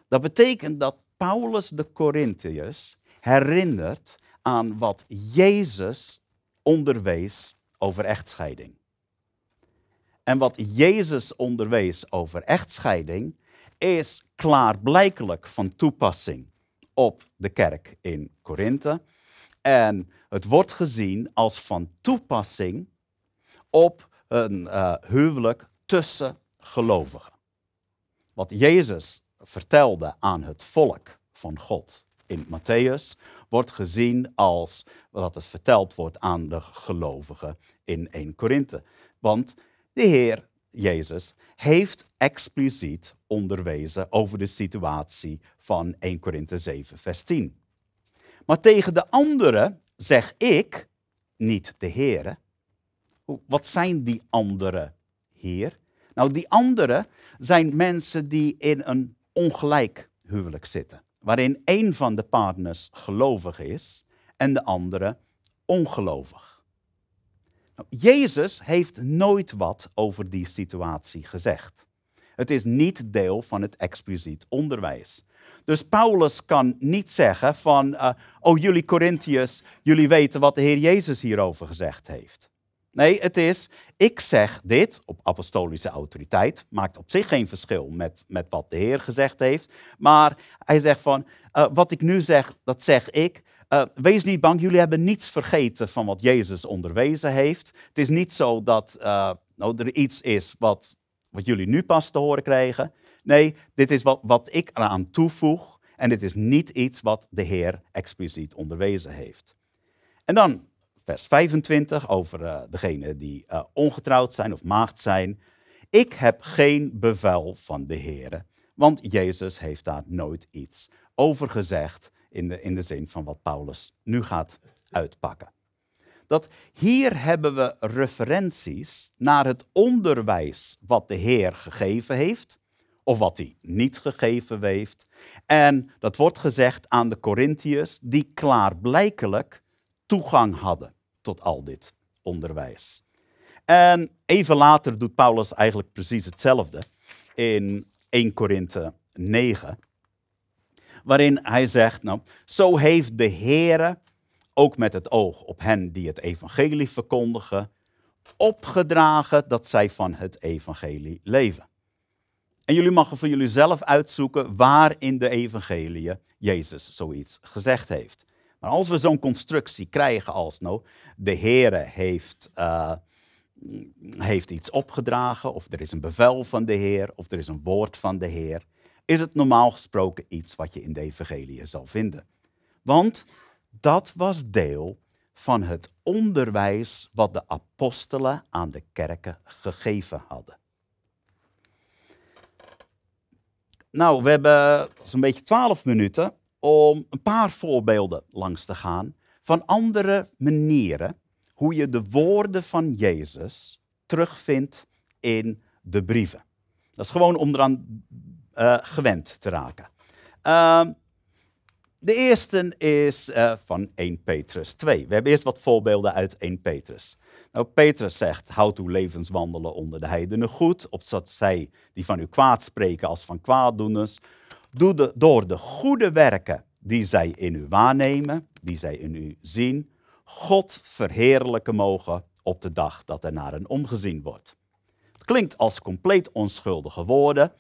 Dat betekent dat Paulus de Corinthiërs herinnert aan wat Jezus onderwees over echtscheiding. En wat Jezus onderwees over echtscheiding is klaarblijkelijk van toepassing op de kerk in Korinthe. En het wordt gezien als van toepassing op een eh, huwelijk tussen gelovigen. Wat Jezus vertelde aan het volk van God in Matthäus, wordt gezien als wat het verteld wordt aan de gelovigen in 1 Korinthe. Want de Heer Jezus heeft expliciet onderwezen over de situatie van 1 Korinthe 7, vers 10. Maar tegen de anderen zeg ik, niet de Heere. Wat zijn die anderen hier? Nou, die anderen zijn mensen die in een ongelijk huwelijk zitten, waarin één van de partners gelovig is en de andere ongelovig. Nou, Jezus heeft nooit wat over die situatie gezegd. Het is niet deel van het expliciet onderwijs. Dus Paulus kan niet zeggen van, eh, oh jullie Corinthiërs, jullie weten wat de Heer Jezus hierover gezegd heeft. Nee, het is, ik zeg dit op apostolische autoriteit, maakt op zich geen verschil met, met wat de Heer gezegd heeft, maar hij zegt van, eh, wat ik nu zeg, dat zeg ik, eh, wees niet bang, jullie hebben niets vergeten van wat Jezus onderwezen heeft. Het is niet zo dat nou, er iets is wat, wat jullie nu pas te horen krijgen. Nee, dit is wat, wat ik eraan toevoeg en dit is niet iets wat de Heer expliciet onderwezen heeft. En dan vers 25 over uh, eh, degenen die ongetrouwd zijn of maagd zijn. Ik heb geen bevel van de Heer, want Jezus heeft daar nooit iets over gezegd in de, in de zin van wat Paulus nu gaat uitpakken. Dat hier hebben we referenties naar het onderwijs wat de Heer gegeven heeft, of wat hij niet gegeven heeft. En dat wordt gezegd aan de Corinthiërs, die klaarblijkelijk toegang hadden tot al dit onderwijs. En even later doet Paulus eigenlijk precies hetzelfde in 1 Korinthe 9 waarin hij zegt, nou, zo heeft de Heere, ook met het oog op hen die het evangelie verkondigen, opgedragen dat zij van het evangelie leven. En jullie mogen voor jullie zelf uitzoeken waar in de evangelie Jezus zoiets gezegd heeft. Maar als we zo'n constructie krijgen als, nou, de Heere heeft... Eh, heeft iets opgedragen, of er is een bevel van de Heer, of er is een woord van de Heer is het normaal gesproken iets wat je in de evangelie zal vinden. Want dat was deel van het onderwijs wat de apostelen aan de kerken gegeven hadden. Nou, we hebben zo'n beetje twaalf minuten om een paar voorbeelden langs te gaan van andere manieren hoe je de woorden van Jezus terugvindt in de brieven. Dat is gewoon om eraan eh, gewend te raken. Ehm, de eerste is eh, van 1 Petrus 2. We hebben eerst wat voorbeelden uit 1 Petrus. Nou, Petrus zegt, houd uw levenswandelen onder de heidenen goed, opdat zij die van u kwaad spreken als van kwaaddoeners. Doe de, door de goede werken die zij in u waarnemen, die zij in u zien, God verheerlijken mogen op de dag dat er naar hen omgezien wordt. Het klinkt als compleet onschuldige woorden,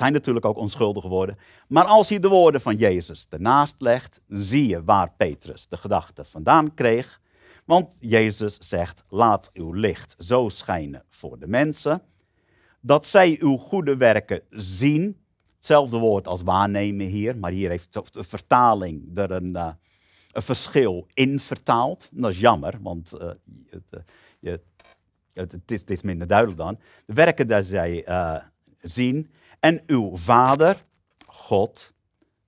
zijn natuurlijk ook onschuldig geworden, Maar als je de woorden van Jezus ernaast legt, zie je waar Petrus de gedachte vandaan kreeg. Want Jezus zegt: Laat uw licht zo schijnen voor de mensen, dat zij uw goede werken zien. Hetzelfde woord als waarnemen hier, maar hier heeft de vertaling er een, eh, een verschil in vertaald. dat is jammer, want uh, het, het, is, is, minder duidelijk dan. De werken die zij zien, en uw Vader, God,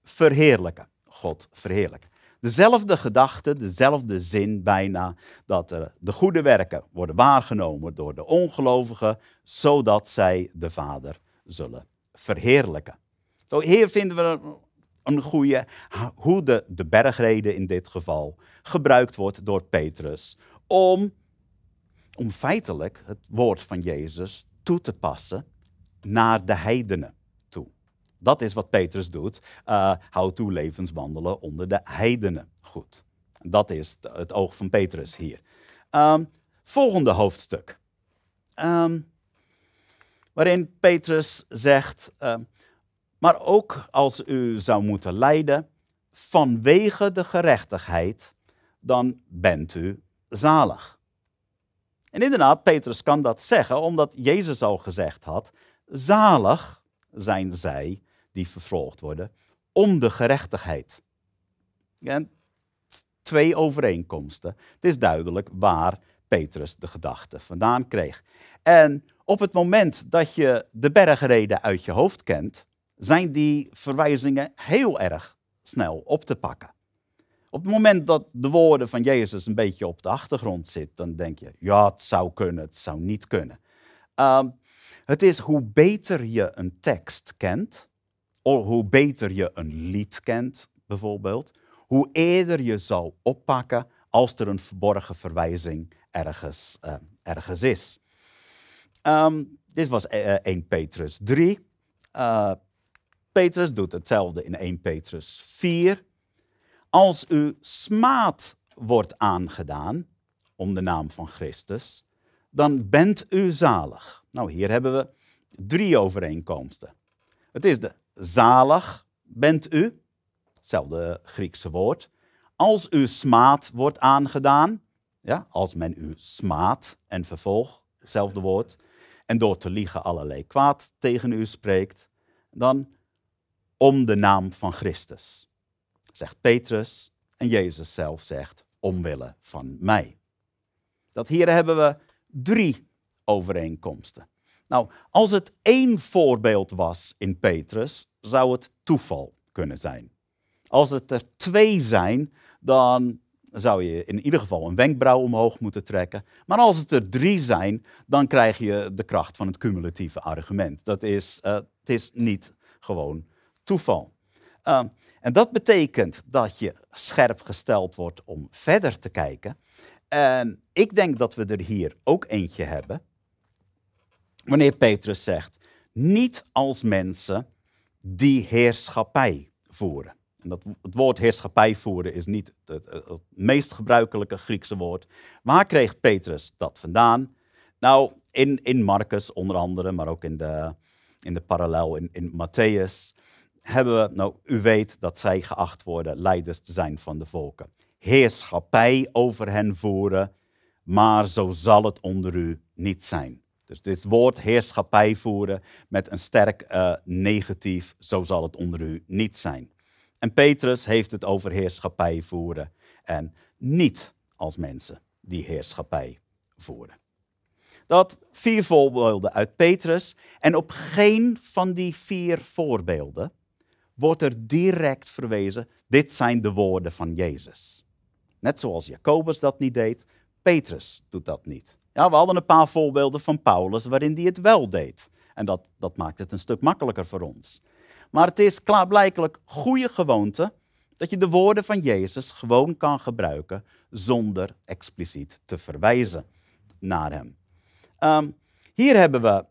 verheerlijken. God verheerlijken. Dezelfde gedachte, dezelfde zin bijna, dat de goede werken worden waargenomen door de ongelovigen, zodat zij de Vader zullen verheerlijken. Zo hier vinden we een goede, hoe de, bergrede bergreden in dit geval gebruikt wordt door Petrus om, om feitelijk het woord van Jezus toe te passen naar de heidenen toe. Dat is wat Petrus doet. Uh, hou toe levenswandelen onder de heidenen. Goed. Dat is het oog van Petrus hier. Ehm, volgende hoofdstuk. Ehm, waarin Petrus zegt, ehm, maar ook als u zou moeten lijden vanwege de gerechtigheid, dan bent u zalig. En inderdaad, Petrus kan dat zeggen omdat Jezus al gezegd had Zalig zijn zij die vervolgd worden om de gerechtigheid. En twee overeenkomsten. Het is duidelijk waar Petrus de gedachte vandaan kreeg. En op het moment dat je de bergreden uit je hoofd kent, zijn die verwijzingen heel erg snel op te pakken. Op het moment dat de woorden van Jezus een beetje op de achtergrond zitten, dan denk je, ja, het zou kunnen, het zou niet kunnen. Ehm, het is hoe beter je een tekst kent, of hoe beter je een lied kent bijvoorbeeld, hoe eerder je zal oppakken als er een verborgen verwijzing ergens, eh, ergens is. Ehm, dit was 1 eh, eh, Petrus 3. Petrus doet hetzelfde in 1 Petrus 4. Als u smaad wordt aangedaan om de naam van Christus, dan bent u zalig. Nou, hier hebben we drie overeenkomsten. Het is de zalig bent u, hetzelfde Griekse woord. Als u smaad wordt aangedaan, ja, als men u smaad en vervolg, hetzelfde woord, en door te liegen allerlei kwaad tegen u spreekt, dan om de naam van Christus, zegt Petrus en Jezus zelf zegt, omwille van mij. Dat hier hebben we drie overeenkomsten. Nou, als het één voorbeeld was in Petrus, zou het toeval kunnen zijn. Als het er twee zijn, dan zou je in ieder geval een wenkbrauw omhoog moeten trekken. Maar als het er drie zijn, dan krijg je de kracht van het cumulatieve argument. Dat is, eh, het is niet gewoon toeval. Eh, en dat betekent dat je scherp gesteld wordt om verder te kijken en ik denk dat we er hier ook eentje hebben. Wanneer Petrus zegt, niet als mensen die heerschappij voeren. En dat, het woord heerschappij voeren is niet het, meest gebruikelijke Griekse woord. Waar kreeg Petrus dat vandaan? Nou, in, in Marcus onder andere, maar ook in de, in de parallel in, in Matthäus. Hebben we, nou, u weet dat zij geacht worden leiders te zijn van de volken heerschappij over hen voeren, maar zo zal het onder u niet zijn. Dus dit woord heerschappij voeren met een sterk eh, negatief, zo zal het onder u niet zijn. En Petrus heeft het over heerschappij voeren en niet als mensen die heerschappij voeren. Dat vier voorbeelden uit Petrus en op geen van die vier voorbeelden wordt er direct verwezen, dit zijn de woorden van Jezus. Net zoals Jacobus dat niet deed, Petrus doet dat niet. Ja, we hadden een paar voorbeelden van Paulus waarin hij het wel deed. En dat, dat maakt het een stuk makkelijker voor ons. Maar het is klaarblijkelijk goede gewoonte dat je de woorden van Jezus gewoon kan gebruiken zonder expliciet te verwijzen naar hem. Ehm, hier hebben we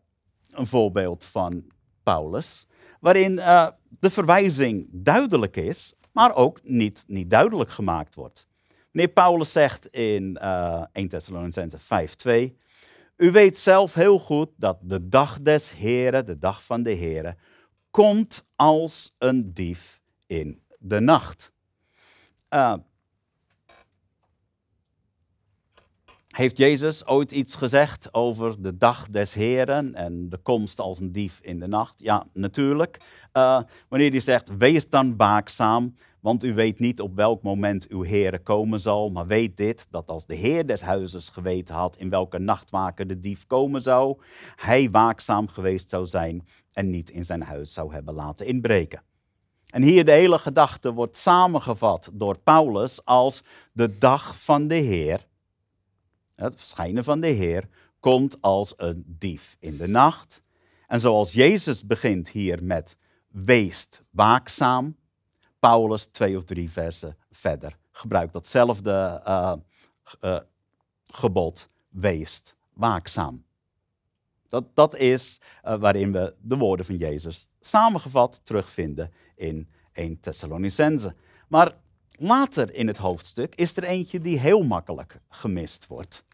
een voorbeeld van Paulus, waarin eh, de verwijzing duidelijk is, maar ook niet, niet duidelijk gemaakt wordt. Nee, Paulus zegt in uh, 1 5 5:2: U weet zelf heel goed dat de dag des Heren, de dag van de Heren, komt als een dief in de nacht. Eh, heeft Jezus ooit iets gezegd over de dag des Heren en de komst als een dief in de nacht? Ja, natuurlijk. Eh, wanneer hij zegt: Wees dan baakzaam. Want u weet niet op welk moment uw Heere komen zal, maar weet dit, dat als de Heer des huizes geweten had in welke nachtwaker de dief komen zou, hij waakzaam geweest zou zijn en niet in zijn huis zou hebben laten inbreken. En hier de hele gedachte wordt samengevat door Paulus als de dag van de Heer, het verschijnen van de Heer, komt als een dief in de nacht. En zoals Jezus begint hier met weest waakzaam, Paulus twee of drie versen verder gebruikt datzelfde eh, eh, gebod. Wees waakzaam. Dat, dat is eh, waarin we de woorden van Jezus samengevat terugvinden in 1 Thessalonicense. Maar later in het hoofdstuk is er eentje die heel makkelijk gemist wordt.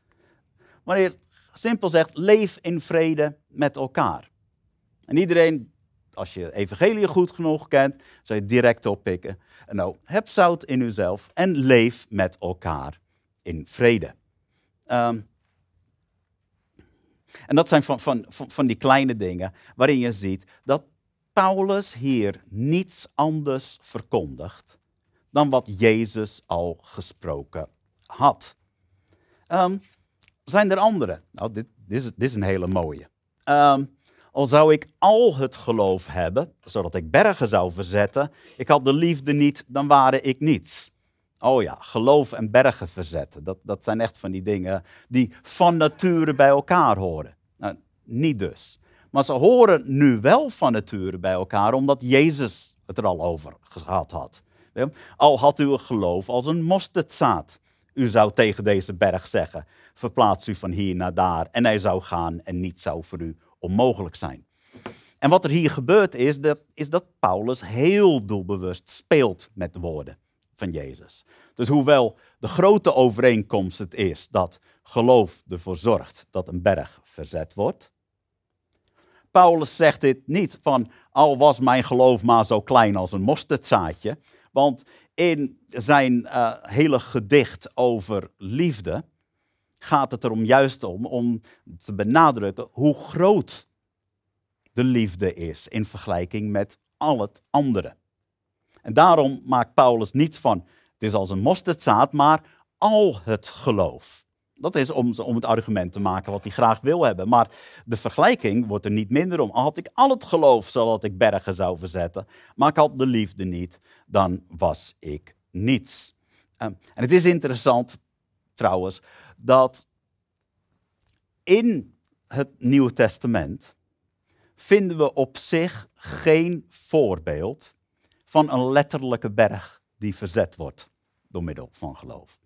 Wanneer simpel zegt, leef in vrede met elkaar. En iedereen als je evangelie goed genoeg kent, zou je direct oppikken. En nou, heb zout in uzelf en leef met elkaar in vrede. Ehm, en dat zijn van, van, van die kleine dingen waarin je ziet dat Paulus hier niets anders verkondigt dan wat Jezus al gesproken had. Ehm, zijn er andere? Nou, dit, dit, is, dit is een hele mooie. Um, al zou ik al het geloof hebben, zodat ik bergen zou verzetten, ik had de liefde niet, dan ware ik niets. Oh ja, geloof en bergen verzetten, dat, dat zijn echt van die dingen die van nature bij elkaar horen. Nou, niet dus. Maar ze horen nu wel van nature bij elkaar, omdat Jezus het er al over gehad had. Al had u een geloof als een mosterdzaad. U zou tegen deze berg zeggen: verplaats u van hier naar daar, en hij zou gaan en niet zou voor u onmogelijk zijn. En wat er hier gebeurt is dat, is dat Paulus heel doelbewust speelt met de woorden van Jezus. Dus hoewel de grote overeenkomst het is dat geloof ervoor zorgt dat een berg verzet wordt. Paulus zegt dit niet van al was mijn geloof maar zo klein als een mosterdzaadje. Want in zijn eh, hele gedicht over liefde gaat het erom juist om, om te benadrukken hoe groot de liefde is in vergelijking met al het andere. En daarom maakt Paulus niet van, het is als een mosterdzaad, maar al het geloof. Dat is om, om het argument te maken wat hij graag wil hebben. Maar de vergelijking wordt er niet minder om. Al had ik al het geloof, zodat ik bergen zou verzetten, maar ik had de liefde niet, dan was ik niets. Ehm, en het is interessant trouwens dat in het Nieuwe Testament vinden we op zich geen voorbeeld van een letterlijke berg die verzet wordt door middel van geloof.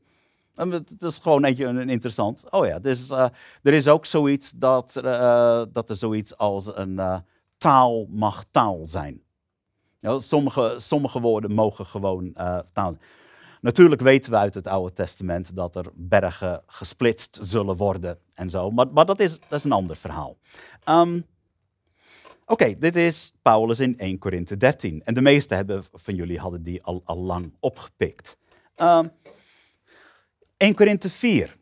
En het is gewoon een interessant. Oh ja, dus, er is ook zoiets dat, eh, dat er zoiets als een eh, taal mag taal zijn. Nou, sommige, sommige woorden mogen gewoon taal zijn. Natuurlijk weten we uit het Oude Testament dat er bergen gesplitst zullen worden en zo, maar, dat, is, dat is een ander verhaal. Ehm, oké, dit is Paulus in 1 Korinthe 13. En de meeste hebben, van jullie hadden die al, al lang opgepikt. 1 ehm, Korinthe 4.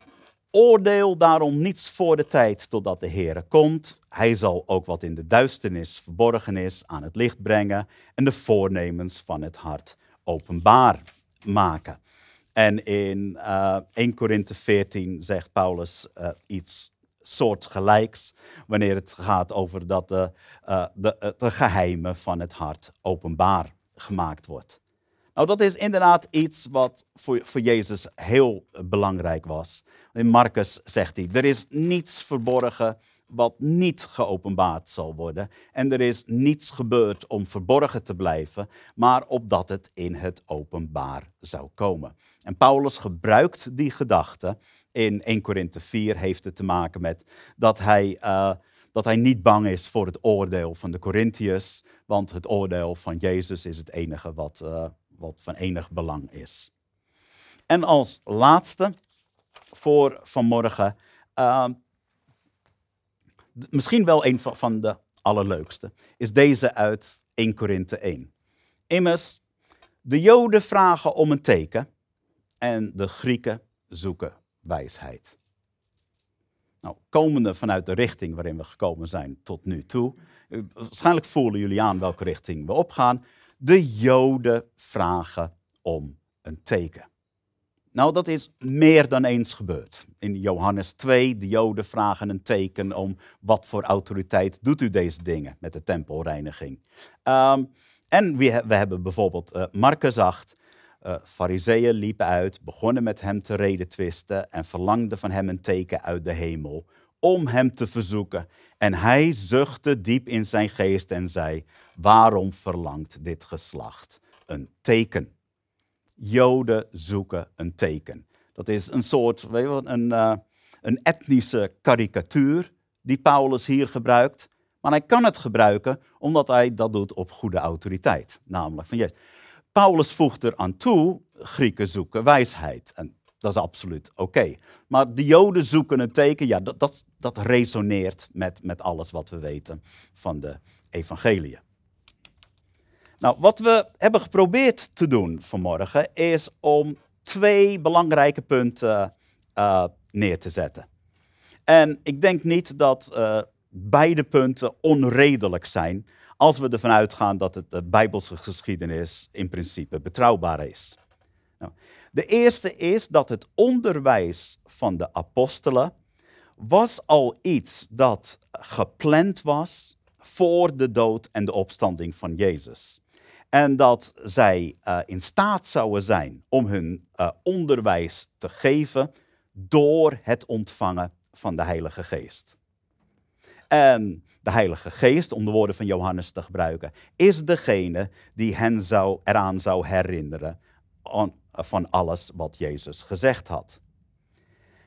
Oordeel daarom niets voor de tijd totdat de Heere komt. Hij zal ook wat in de duisternis verborgen is aan het licht brengen en de voornemens van het hart openbaar maken. En in uh, eh, 1 Korinthe 14 zegt Paulus uh, iets soortgelijks wanneer het gaat over dat de, eh, de, de geheimen van het hart openbaar gemaakt wordt. Nou, dat is inderdaad iets wat voor, voor Jezus heel belangrijk was. In Marcus zegt hij, er is niets verborgen wat niet geopenbaard zal worden. En er is niets gebeurd om verborgen te blijven, maar opdat het in het openbaar zou komen. En Paulus gebruikt die gedachte. In 1 Korinthe 4 heeft het te maken met dat hij, eh, dat hij niet bang is voor het oordeel van de Corinthiërs, want het oordeel van Jezus is het enige wat, eh, wat van enig belang is. En als laatste voor vanmorgen eh, misschien wel een van de allerleukste, is deze uit 1 Korinthe 1. Immers, de Joden vragen om een teken en de Grieken zoeken wijsheid. Nou, komende vanuit de richting waarin we gekomen zijn tot nu toe, eh, waarschijnlijk voelen jullie aan welke richting we opgaan. De Joden vragen om een teken. Nou, dat is meer dan eens gebeurd. In Johannes 2, de Joden vragen een teken om wat voor autoriteit doet u deze dingen met de tempelreiniging. Ehm, en we, we, hebben bijvoorbeeld uh, Marcus 8. Uh, eh, Fariseeën liepen uit, begonnen met hem te redetwisten en verlangden van hem een teken uit de hemel om hem te verzoeken. En hij zuchtte diep in zijn geest en zei: Waarom verlangt dit geslacht een teken? Joden zoeken een teken. Dat is een soort, weet je een, eh, een etnische karikatuur die Paulus hier gebruikt. Maar hij kan het gebruiken omdat hij dat doet op goede autoriteit. Namelijk van Jezus. Paulus voegt er aan toe, Grieken zoeken wijsheid. En dat is absoluut oké. Maar de Joden zoeken een teken, ja, dat, dat, dat resoneert met, met alles wat we weten van de evangeliën. Nou, wat we hebben geprobeerd te doen vanmorgen is om twee belangrijke punten eh, eh, neer te zetten. En ik denk niet dat eh, beide punten onredelijk zijn als we ervan uitgaan dat het de Bijbelse geschiedenis in principe betrouwbaar is. Nou, de eerste is dat het onderwijs van de apostelen was al iets dat gepland was voor de dood en de opstanding van Jezus. En dat zij eh, in staat zouden zijn om hun eh, onderwijs te geven door het ontvangen van de Heilige Geest. En de Heilige Geest, om de woorden van Johannes te gebruiken, is degene die hen zou, eraan zou herinneren eh, van alles wat Jezus gezegd had.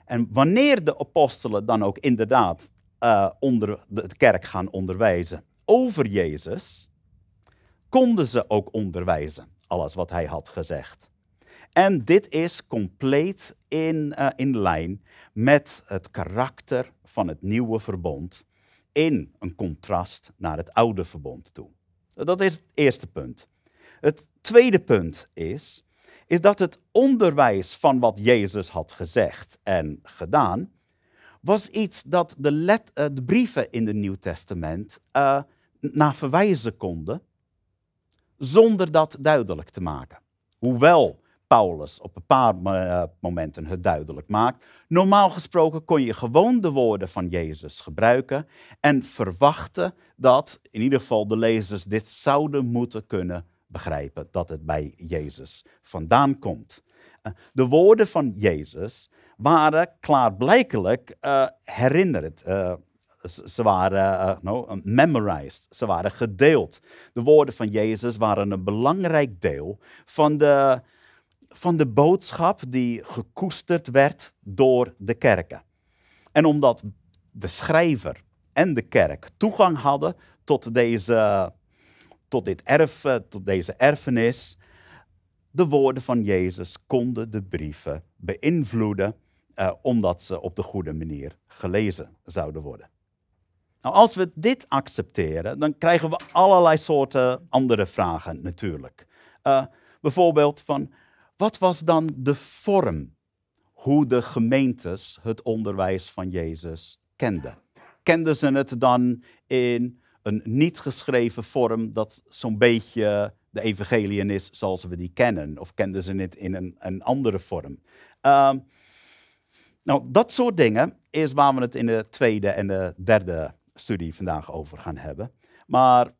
En wanneer de apostelen dan ook inderdaad uh, onder de kerk gaan onderwijzen over Jezus, konden ze ook onderwijzen, alles wat hij had gezegd. En dit is compleet in, eh, in lijn met het karakter van het nieuwe verbond in een contrast naar het oude verbond toe. Dat is het eerste punt. Het tweede punt is, is dat het onderwijs van wat Jezus had gezegd en gedaan, was iets dat de, let, eh, de brieven in het Nieuw Testament eh, naar verwijzen konden zonder dat duidelijk te maken. Hoewel Paulus op een paar eh, momenten het duidelijk maakt. Normaal gesproken kon je gewoon de woorden van Jezus gebruiken en verwachten dat in ieder geval de lezers dit zouden moeten kunnen begrijpen, dat het bij Jezus vandaan komt. Eh, de woorden van Jezus waren klaarblijkelijk uh, eh, herinnerend ze waren eh, no, eh, memorized, ze waren gedeeld. De woorden van Jezus waren een belangrijk deel van de, van de boodschap die gekoesterd werd door de kerken. En omdat de schrijver en de kerk toegang hadden tot, deze, tot dit erf, eh, tot deze erfenis, de woorden van Jezus konden de brieven beïnvloeden, omdat ze op de goede manier gelezen zouden worden. Nou, als we dit accepteren, dan krijgen we allerlei soorten andere vragen natuurlijk. Eh, bijvoorbeeld van, wat was dan de vorm hoe de gemeentes het onderwijs van Jezus kenden? Kenden ze het dan in een niet geschreven vorm dat zo'n beetje de evangeliën is zoals we die kennen? Of kenden ze het in een, een andere vorm? Ehm, nou, dat soort dingen is waar we het in de tweede en de derde studie vandaag over gaan hebben. Maar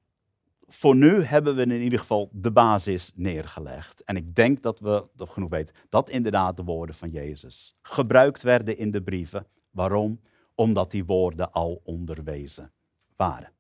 voor nu hebben we in ieder geval de basis neergelegd. En ik denk dat we dat genoeg weten dat inderdaad de woorden van Jezus gebruikt werden in de brieven. Waarom? Omdat die woorden al onderwezen waren.